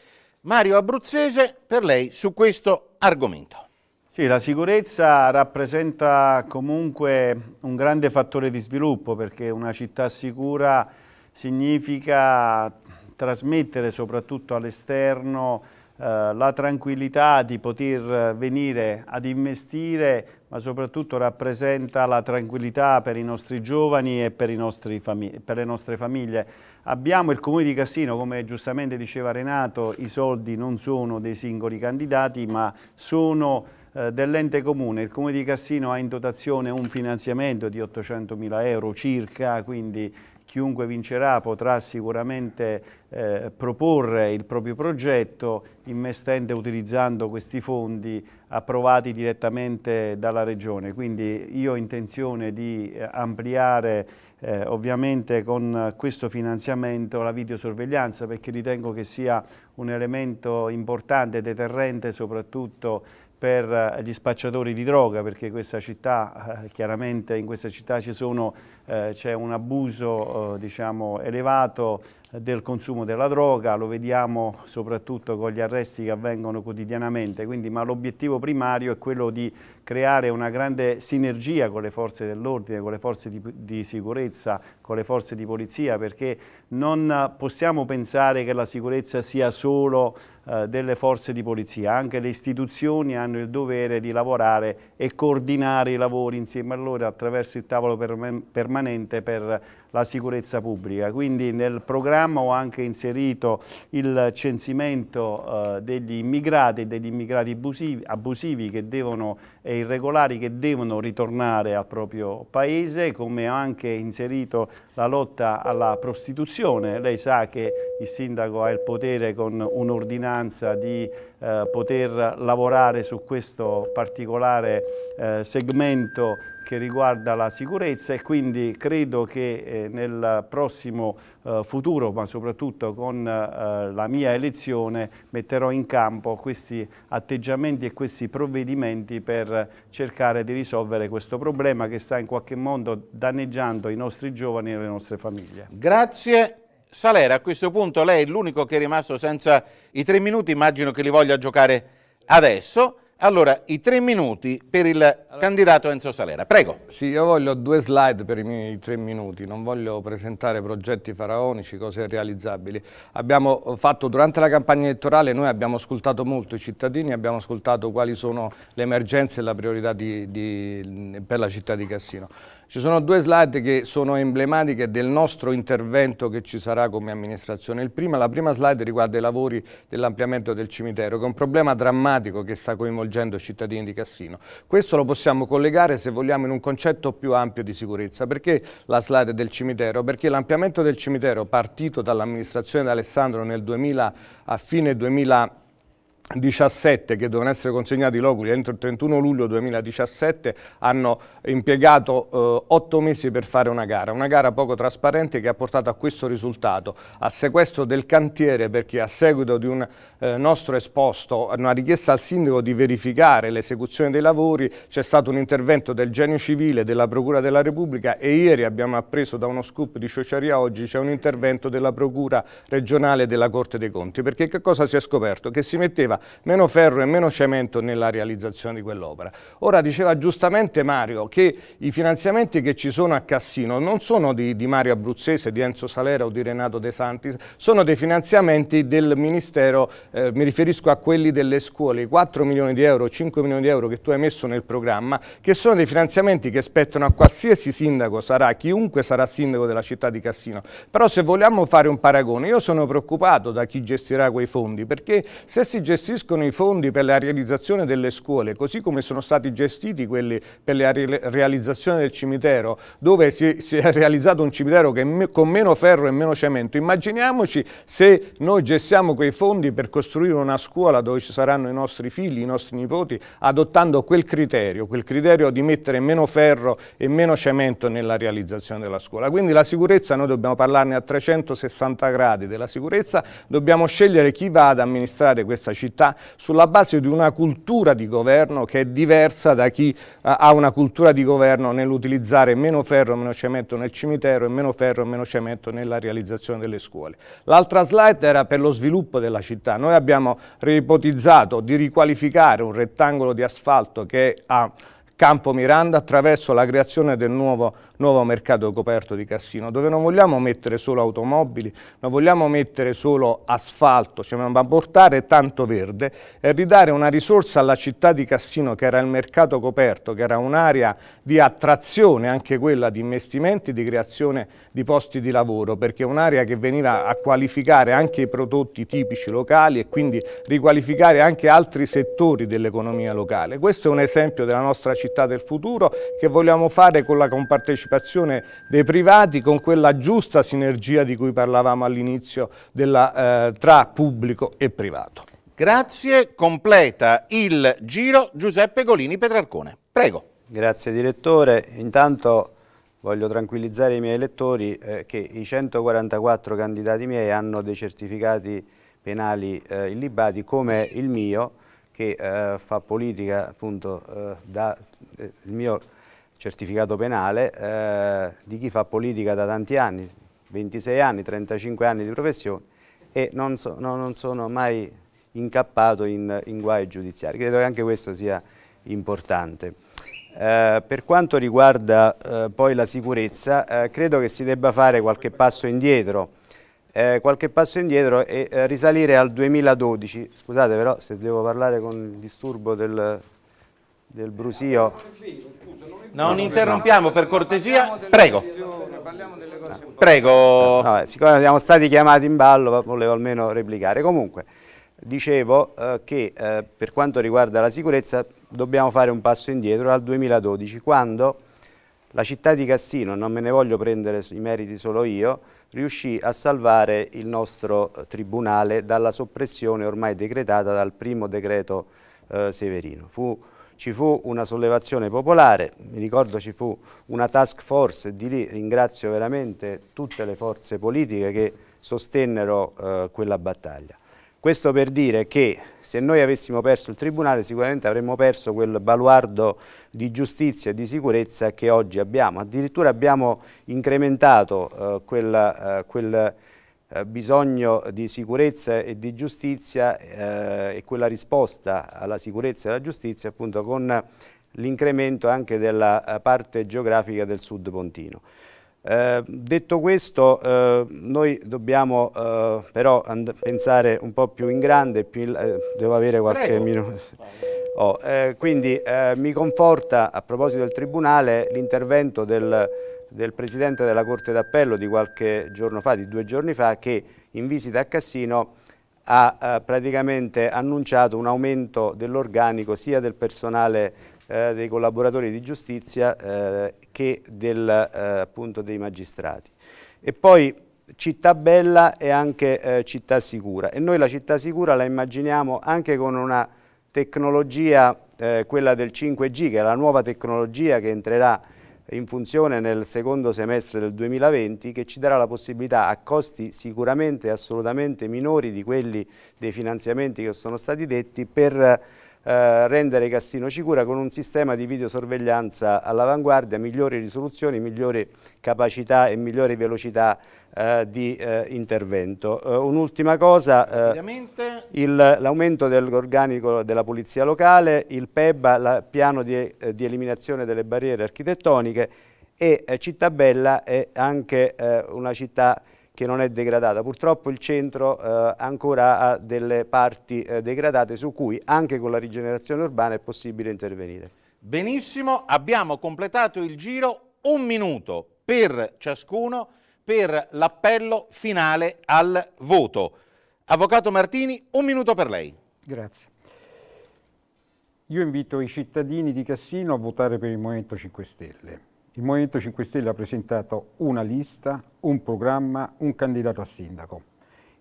Mario Abruzzese per lei su questo argomento. Sì, la sicurezza rappresenta comunque un grande fattore di sviluppo perché una città sicura significa trasmettere soprattutto all'esterno eh, la tranquillità di poter venire ad investire, ma soprattutto rappresenta la tranquillità per i nostri giovani e per, per le nostre famiglie. Abbiamo il Comune di Cassino, come giustamente diceva Renato, i soldi non sono dei singoli candidati, ma sono eh, dell'ente comune. Il comune di Cassino ha in dotazione un finanziamento di 800 mila euro circa, quindi chiunque vincerà potrà sicuramente eh, proporre il proprio progetto investendo e utilizzando questi fondi approvati direttamente dalla Regione. Quindi io ho intenzione di eh, ampliare eh, ovviamente con questo finanziamento la videosorveglianza perché ritengo che sia un elemento importante, deterrente soprattutto per eh, gli spacciatori di droga perché questa città, eh, chiaramente in questa città ci sono eh, c'è un abuso eh, diciamo, elevato del consumo della droga, lo vediamo soprattutto con gli arresti che avvengono quotidianamente, quindi, ma l'obiettivo primario è quello di creare una grande sinergia con le forze dell'ordine, con le forze di, di, sicurezza, con le forze di polizia, perché non possiamo pensare che la sicurezza sia solo eh, delle forze di polizia, anche le istituzioni hanno il dovere di lavorare e coordinare i lavori insieme a loro attraverso il tavolo per, permanente per la sicurezza pubblica. Quindi nel programma ho anche inserito il censimento eh, degli immigrati e degli immigrati abusivi, abusivi devono, e irregolari che devono ritornare al proprio paese, come ho anche inserito la lotta alla prostituzione. Lei sa che il sindaco ha il potere con un'ordinanza di eh, poter lavorare su questo particolare eh, segmento che riguarda la sicurezza e quindi credo che eh, nel prossimo eh, futuro, ma soprattutto con eh, la mia elezione, metterò in campo questi atteggiamenti e questi provvedimenti per cercare di risolvere questo problema che sta in qualche modo danneggiando i nostri giovani e le nostre famiglie. Grazie. Salera, a questo punto lei è l'unico che è rimasto senza i tre minuti, immagino che li voglia giocare adesso. Allora, i tre minuti per il allora, candidato Enzo Salera. Prego. Sì, io voglio due slide per i miei tre minuti. Non voglio presentare progetti faraonici, cose realizzabili. Abbiamo eh, fatto, durante la campagna elettorale, noi abbiamo ascoltato molto i cittadini, abbiamo ascoltato quali sono le emergenze e la priorità di, di, per la città di Cassino. Ci sono due slide che sono emblematiche del nostro intervento che ci sarà come amministrazione. Prima, la prima slide riguarda i lavori dell'ampliamento del cimitero, che è un problema drammatico che sta coinvolgendo i cittadini di Cassino. Questo lo possiamo collegare, se vogliamo, in un concetto più ampio di sicurezza. Perché la slide del cimitero? Perché l'ampliamento del cimitero partito dall'amministrazione di Alessandro nel 2000, a fine 2000 17 che dovevano essere consegnati i loculi entro il 31 luglio 2017 hanno impiegato eh, 8 mesi per fare una gara, una gara poco trasparente che ha portato a questo risultato, a sequestro del cantiere perché a seguito di un eh, nostro esposto una richiesta al sindaco di verificare l'esecuzione dei lavori, c'è stato un intervento del genio civile, della Procura della Repubblica e ieri abbiamo appreso da uno scoop di Sciociaria oggi c'è un intervento della Procura regionale della Corte dei Conti, perché che cosa si è scoperto? Che si metteva meno ferro e meno cemento nella realizzazione di quell'opera. Ora diceva giustamente Mario che i finanziamenti che ci sono a Cassino non sono di, di Mario Abruzzese, di Enzo Salera o di Renato De Santis, sono dei finanziamenti del Ministero eh, mi riferisco a quelli delle scuole, i 4 milioni di euro, 5 milioni di euro che tu hai messo nel programma, che sono dei finanziamenti che spettano a qualsiasi sindaco sarà, chiunque sarà sindaco della città di Cassino. Però se vogliamo fare un paragone, io sono preoccupato da chi gestirà quei fondi, perché se si gestiscono i fondi per la realizzazione delle scuole, così come sono stati gestiti quelli per la realizzazione del cimitero, dove si, si è realizzato un cimitero che con meno ferro e meno cemento, immaginiamoci se noi gestiamo quei fondi per così costruire una scuola dove ci saranno i nostri figli, i nostri nipoti, adottando quel criterio, quel criterio di mettere meno ferro e meno cemento nella realizzazione della scuola. Quindi la sicurezza, noi dobbiamo parlarne a 360 gradi della sicurezza, dobbiamo scegliere chi va ad amministrare questa città sulla base di una cultura di governo che è diversa da chi eh, ha una cultura di governo nell'utilizzare meno ferro, meno cemento nel cimitero e meno ferro, meno cemento nella realizzazione delle scuole. L'altra slide era per lo sviluppo della città. Noi noi abbiamo ripotizzato di riqualificare un rettangolo di asfalto che ha Campo Miranda attraverso la creazione del nuovo, nuovo, mercato coperto di Cassino, dove non vogliamo mettere solo automobili, non vogliamo mettere solo asfalto, cioè ma portare tanto verde e ridare una risorsa alla città di Cassino che era il mercato coperto, che era un'area di attrazione, anche quella di investimenti, di creazione di posti di lavoro, perché è un'area che veniva a qualificare anche i prodotti tipici locali e quindi riqualificare anche altri settori dell'economia locale. Questo è un esempio della nostra città città del futuro che vogliamo fare con la compartecipazione dei privati, con quella giusta sinergia di cui parlavamo all'inizio eh, tra pubblico e privato. Grazie, completa il giro Giuseppe Golini Petrarcone. Prego. Grazie direttore, intanto voglio tranquillizzare i miei elettori eh, che i 144 candidati miei hanno dei certificati penali eh, illibati come il mio che eh, fa politica appunto eh, dal eh, mio certificato penale eh, di chi fa politica da tanti anni, 26 anni, 35 anni di professione e non, so, no, non sono mai incappato in, in, guai giudiziari. Credo che anche questo sia importante. Eh, per quanto riguarda eh, poi la sicurezza, credo che si debba fare qualche passo indietro eh, qualche passo indietro e eh, risalire al 2012. Scusate però se devo parlare con il disturbo del, del brusio. non interrompiamo per cortesia. Prego. Prego. No, siccome siamo stati chiamati in ballo volevo almeno replicare. Comunque, dicevo eh, che eh, per quanto riguarda la sicurezza dobbiamo fare un passo indietro al 2012 quando la città di Cassino, non me ne voglio prendere i meriti solo io, riuscì a salvare il nostro eh, Tribunale dalla soppressione ormai decretata dal primo decreto eh, Severino. Fu, ci fu una sollevazione popolare, mi ricordo ci fu una task force e di lì ringrazio veramente tutte le forze politiche che sostennero eh, quella battaglia. Questo per dire che se noi avessimo perso il Tribunale sicuramente avremmo perso quel baluardo di giustizia e di sicurezza che oggi abbiamo. Addirittura abbiamo incrementato eh, quella, eh, quel eh, bisogno di sicurezza e di giustizia eh, e quella risposta alla sicurezza e alla giustizia appunto con l'incremento anche della eh, parte geografica del sud pontino. Eh, detto questo, eh, noi dobbiamo eh, però pensare un po' più in grande, più in eh, devo avere qualche minuto. Oh, eh, quindi eh, mi conforta, a proposito del Tribunale, l'intervento del, del, Presidente della Corte d'Appello di qualche giorno fa, di due giorni fa, che in visita a Cassino ha praticamente annunciato un aumento dell'organico sia del personale dei collaboratori di giustizia che del, eh, appunto dei magistrati. E poi città bella e anche eh, città sicura e noi la città sicura la immaginiamo anche con una tecnologia, eh, quella del 5G che è la nuova tecnologia che entrerà in funzione nel secondo semestre del 2020 che ci darà la possibilità a costi sicuramente assolutamente minori di quelli dei finanziamenti che sono stati detti per eh, rendere Cassino sicura con un sistema di videosorveglianza all'avanguardia, migliori risoluzioni, migliori capacità e migliori velocità eh, di eh, intervento. Eh, un'ultima cosa, eh, l'aumento dell'organico della Polizia Locale, il PEBA, il piano di, di eliminazione delle barriere architettoniche e Città Bella è anche una città che non è degradata. Purtroppo il centro eh, ancora ha delle parti eh, degradate su cui anche con la rigenerazione urbana è possibile intervenire. Benissimo, abbiamo completato il giro un minuto per ciascuno per l'appello finale al voto. Avvocato Martini, un minuto per lei. Grazie. Io invito i cittadini di Cassino a votare per il Movimento 5 Stelle il Movimento 5 Stelle ha presentato una lista, un programma, un candidato a sindaco.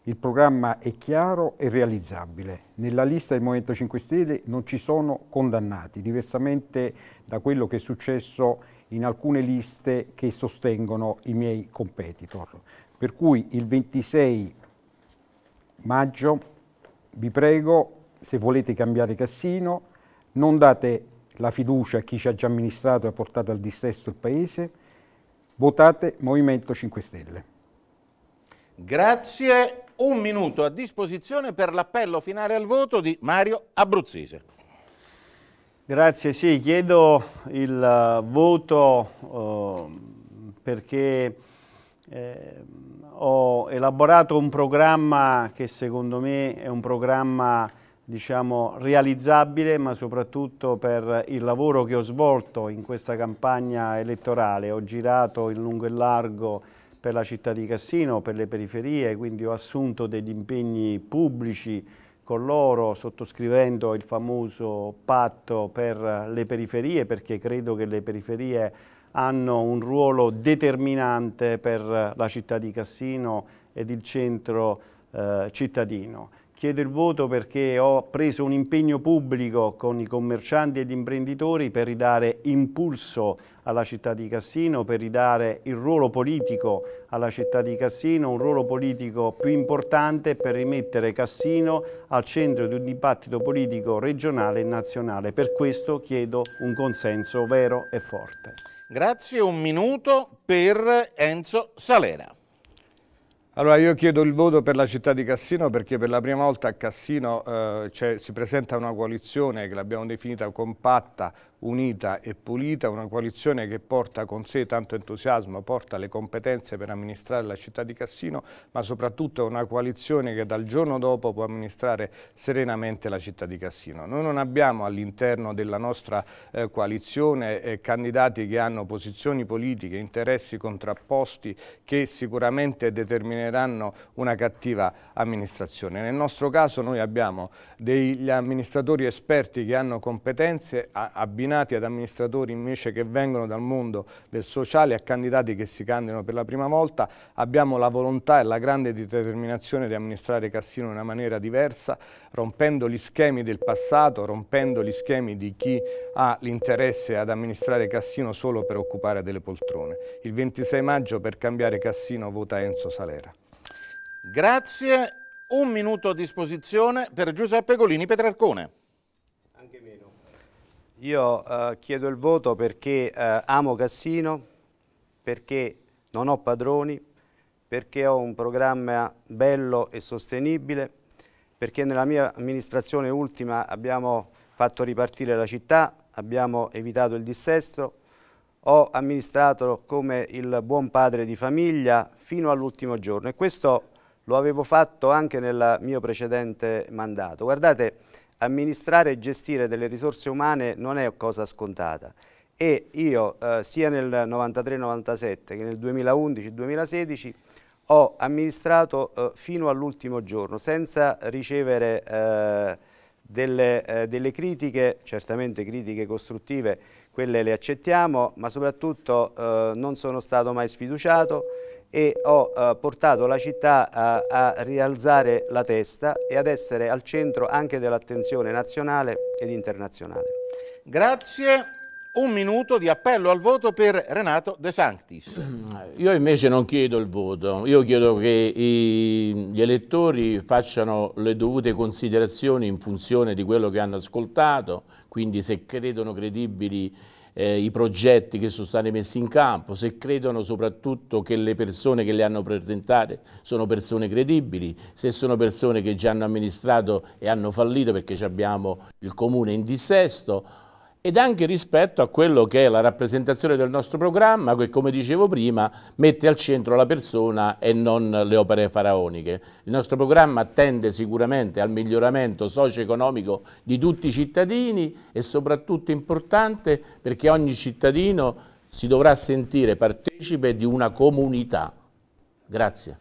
Il programma è chiaro e realizzabile. Nella lista del Movimento 5 Stelle non ci sono condannati, diversamente da quello che è successo in alcune liste che sostengono i miei competitor. Per cui il 26 maggio vi prego, se volete cambiare Cassino, non date la fiducia a chi ci ha già amministrato e ha portato al distesto il Paese, votate Movimento 5 Stelle. Grazie. Un minuto a disposizione per l'appello finale al voto di Mario Abruzzese. Grazie, sì, chiedo il eh, voto eh, perché eh, ho elaborato un programma che secondo me è un programma diciamo, realizzabile, ma soprattutto per il lavoro che ho svolto in questa campagna elettorale. Ho girato in lungo e largo per la città di Cassino, per le periferie, quindi ho assunto degli impegni pubblici con loro, sottoscrivendo il famoso patto per le periferie, perché credo che le periferie hanno un ruolo determinante per la città di Cassino ed il centro eh, cittadino. Chiedo il voto perché ho preso un impegno pubblico con i commercianti ed imprenditori per ridare impulso alla città di Cassino, per ridare il ruolo politico alla città di Cassino, un ruolo politico più importante per rimettere Cassino al centro di un dibattito politico regionale e nazionale. Per questo chiedo un consenso vero e forte. Grazie, un minuto per Enzo Salera. Allora io chiedo il voto per la città di Cassino perché per la prima volta a Cassino eh, si presenta una coalizione che l'abbiamo definita compatta, unita e pulita, una coalizione che porta con sé tanto entusiasmo, porta le competenze per amministrare la città di Cassino, ma soprattutto è una coalizione che dal giorno dopo può amministrare serenamente la città di Cassino. Noi non abbiamo all'interno della nostra eh, coalizione eh, candidati che hanno posizioni politiche, interessi contrapposti che sicuramente determineranno una cattiva amministrazione. Nel nostro caso noi abbiamo degli amministratori esperti che hanno competenze abbinate destinati ad amministratori invece che vengono dal mondo del sociale, a candidati che si candidano per la prima volta. Abbiamo la volontà e la grande determinazione di amministrare Cassino in una maniera diversa, rompendo gli schemi del passato, rompendo gli schemi di chi ha l'interesse ad amministrare Cassino solo per occupare delle poltrone. Il 26 maggio per cambiare Cassino vota Enzo Salera. Grazie, un minuto a disposizione per Giuseppe Golini Petrarcone. Io eh, chiedo il voto perché eh, amo Cassino, perché non ho padroni, perché ho un programma bello e sostenibile, perché nella mia amministrazione ultima abbiamo fatto ripartire la città, abbiamo evitato il dissesto, ho amministrato come il buon padre di famiglia fino all'ultimo giorno e questo lo avevo fatto anche nel mio precedente mandato. Guardate, amministrare e gestire delle risorse umane non è cosa scontata e io eh, sia nel 93-97 che nel 2011-2016 ho amministrato eh, fino all'ultimo giorno senza ricevere eh, delle, eh, delle critiche, certamente critiche costruttive, quelle le accettiamo, ma soprattutto eh, non sono stato mai sfiduciato e ho eh, portato la città a, a, rialzare la testa e ad essere al centro anche dell'attenzione nazionale ed internazionale. Grazie un minuto di appello al voto per Renato De Sanctis. Io invece non chiedo il voto, io chiedo che i, gli elettori facciano le dovute considerazioni in funzione di quello che hanno ascoltato, quindi se credono credibili eh, i progetti che sono stati messi in campo, se credono soprattutto che le persone che le hanno presentate sono persone credibili, se sono persone che già hanno amministrato e hanno fallito perché abbiamo il comune in dissesto, ed anche rispetto a quello che è la rappresentazione del nostro programma che come dicevo prima mette al centro la persona e non le opere faraoniche. Il nostro programma tende sicuramente al miglioramento socio-economico di tutti i cittadini e soprattutto importante perché ogni cittadino si dovrà sentire partecipe di una comunità. Grazie.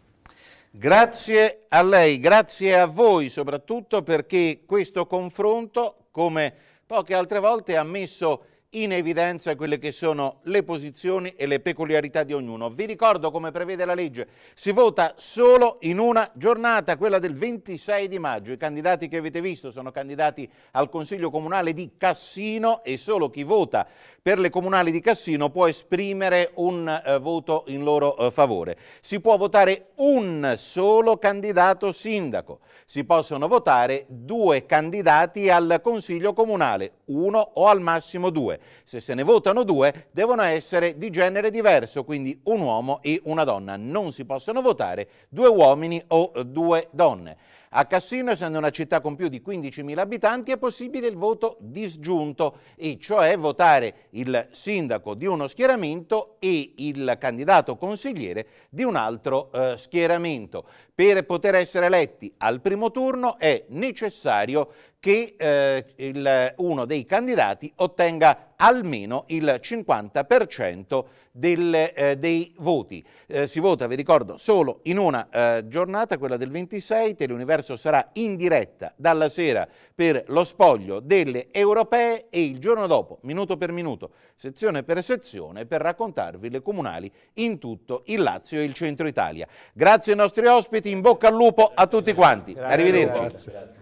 Grazie a lei, grazie a voi soprattutto perché questo confronto come Poche altre volte ha messo in evidenza quelle che sono le posizioni e le peculiarità di ognuno. Vi ricordo come prevede la legge, si vota solo in una giornata, quella del 26 di maggio. I candidati che avete visto sono candidati al Consiglio Comunale di Cassino e solo chi vota per le comunali di Cassino può esprimere un eh, voto in loro eh, favore. Si può votare un solo candidato sindaco, si possono votare due candidati al Consiglio Comunale, uno o al massimo due. Se se ne votano due, devono essere di genere diverso, quindi un uomo e una donna. Non si possono votare due uomini o due donne. A Cassino, essendo una città con più di 15.000 abitanti, è possibile il voto disgiunto, e cioè votare il sindaco di uno schieramento e il candidato consigliere di un altro eh, schieramento per poter essere eletti al primo turno è necessario che eh, il, uno dei candidati ottenga almeno il 50% del, eh, dei voti. Eh, si vota, vi ricordo, solo in una eh, giornata, quella del 26, Teleuniverso sarà in diretta dalla sera per lo spoglio delle europee e il giorno dopo, minuto per minuto, sezione per sezione, per raccontarvi le comunali in tutto il Lazio e il Centro Italia. Grazie ai nostri ospiti in bocca al lupo a tutti quanti. Arrivederci.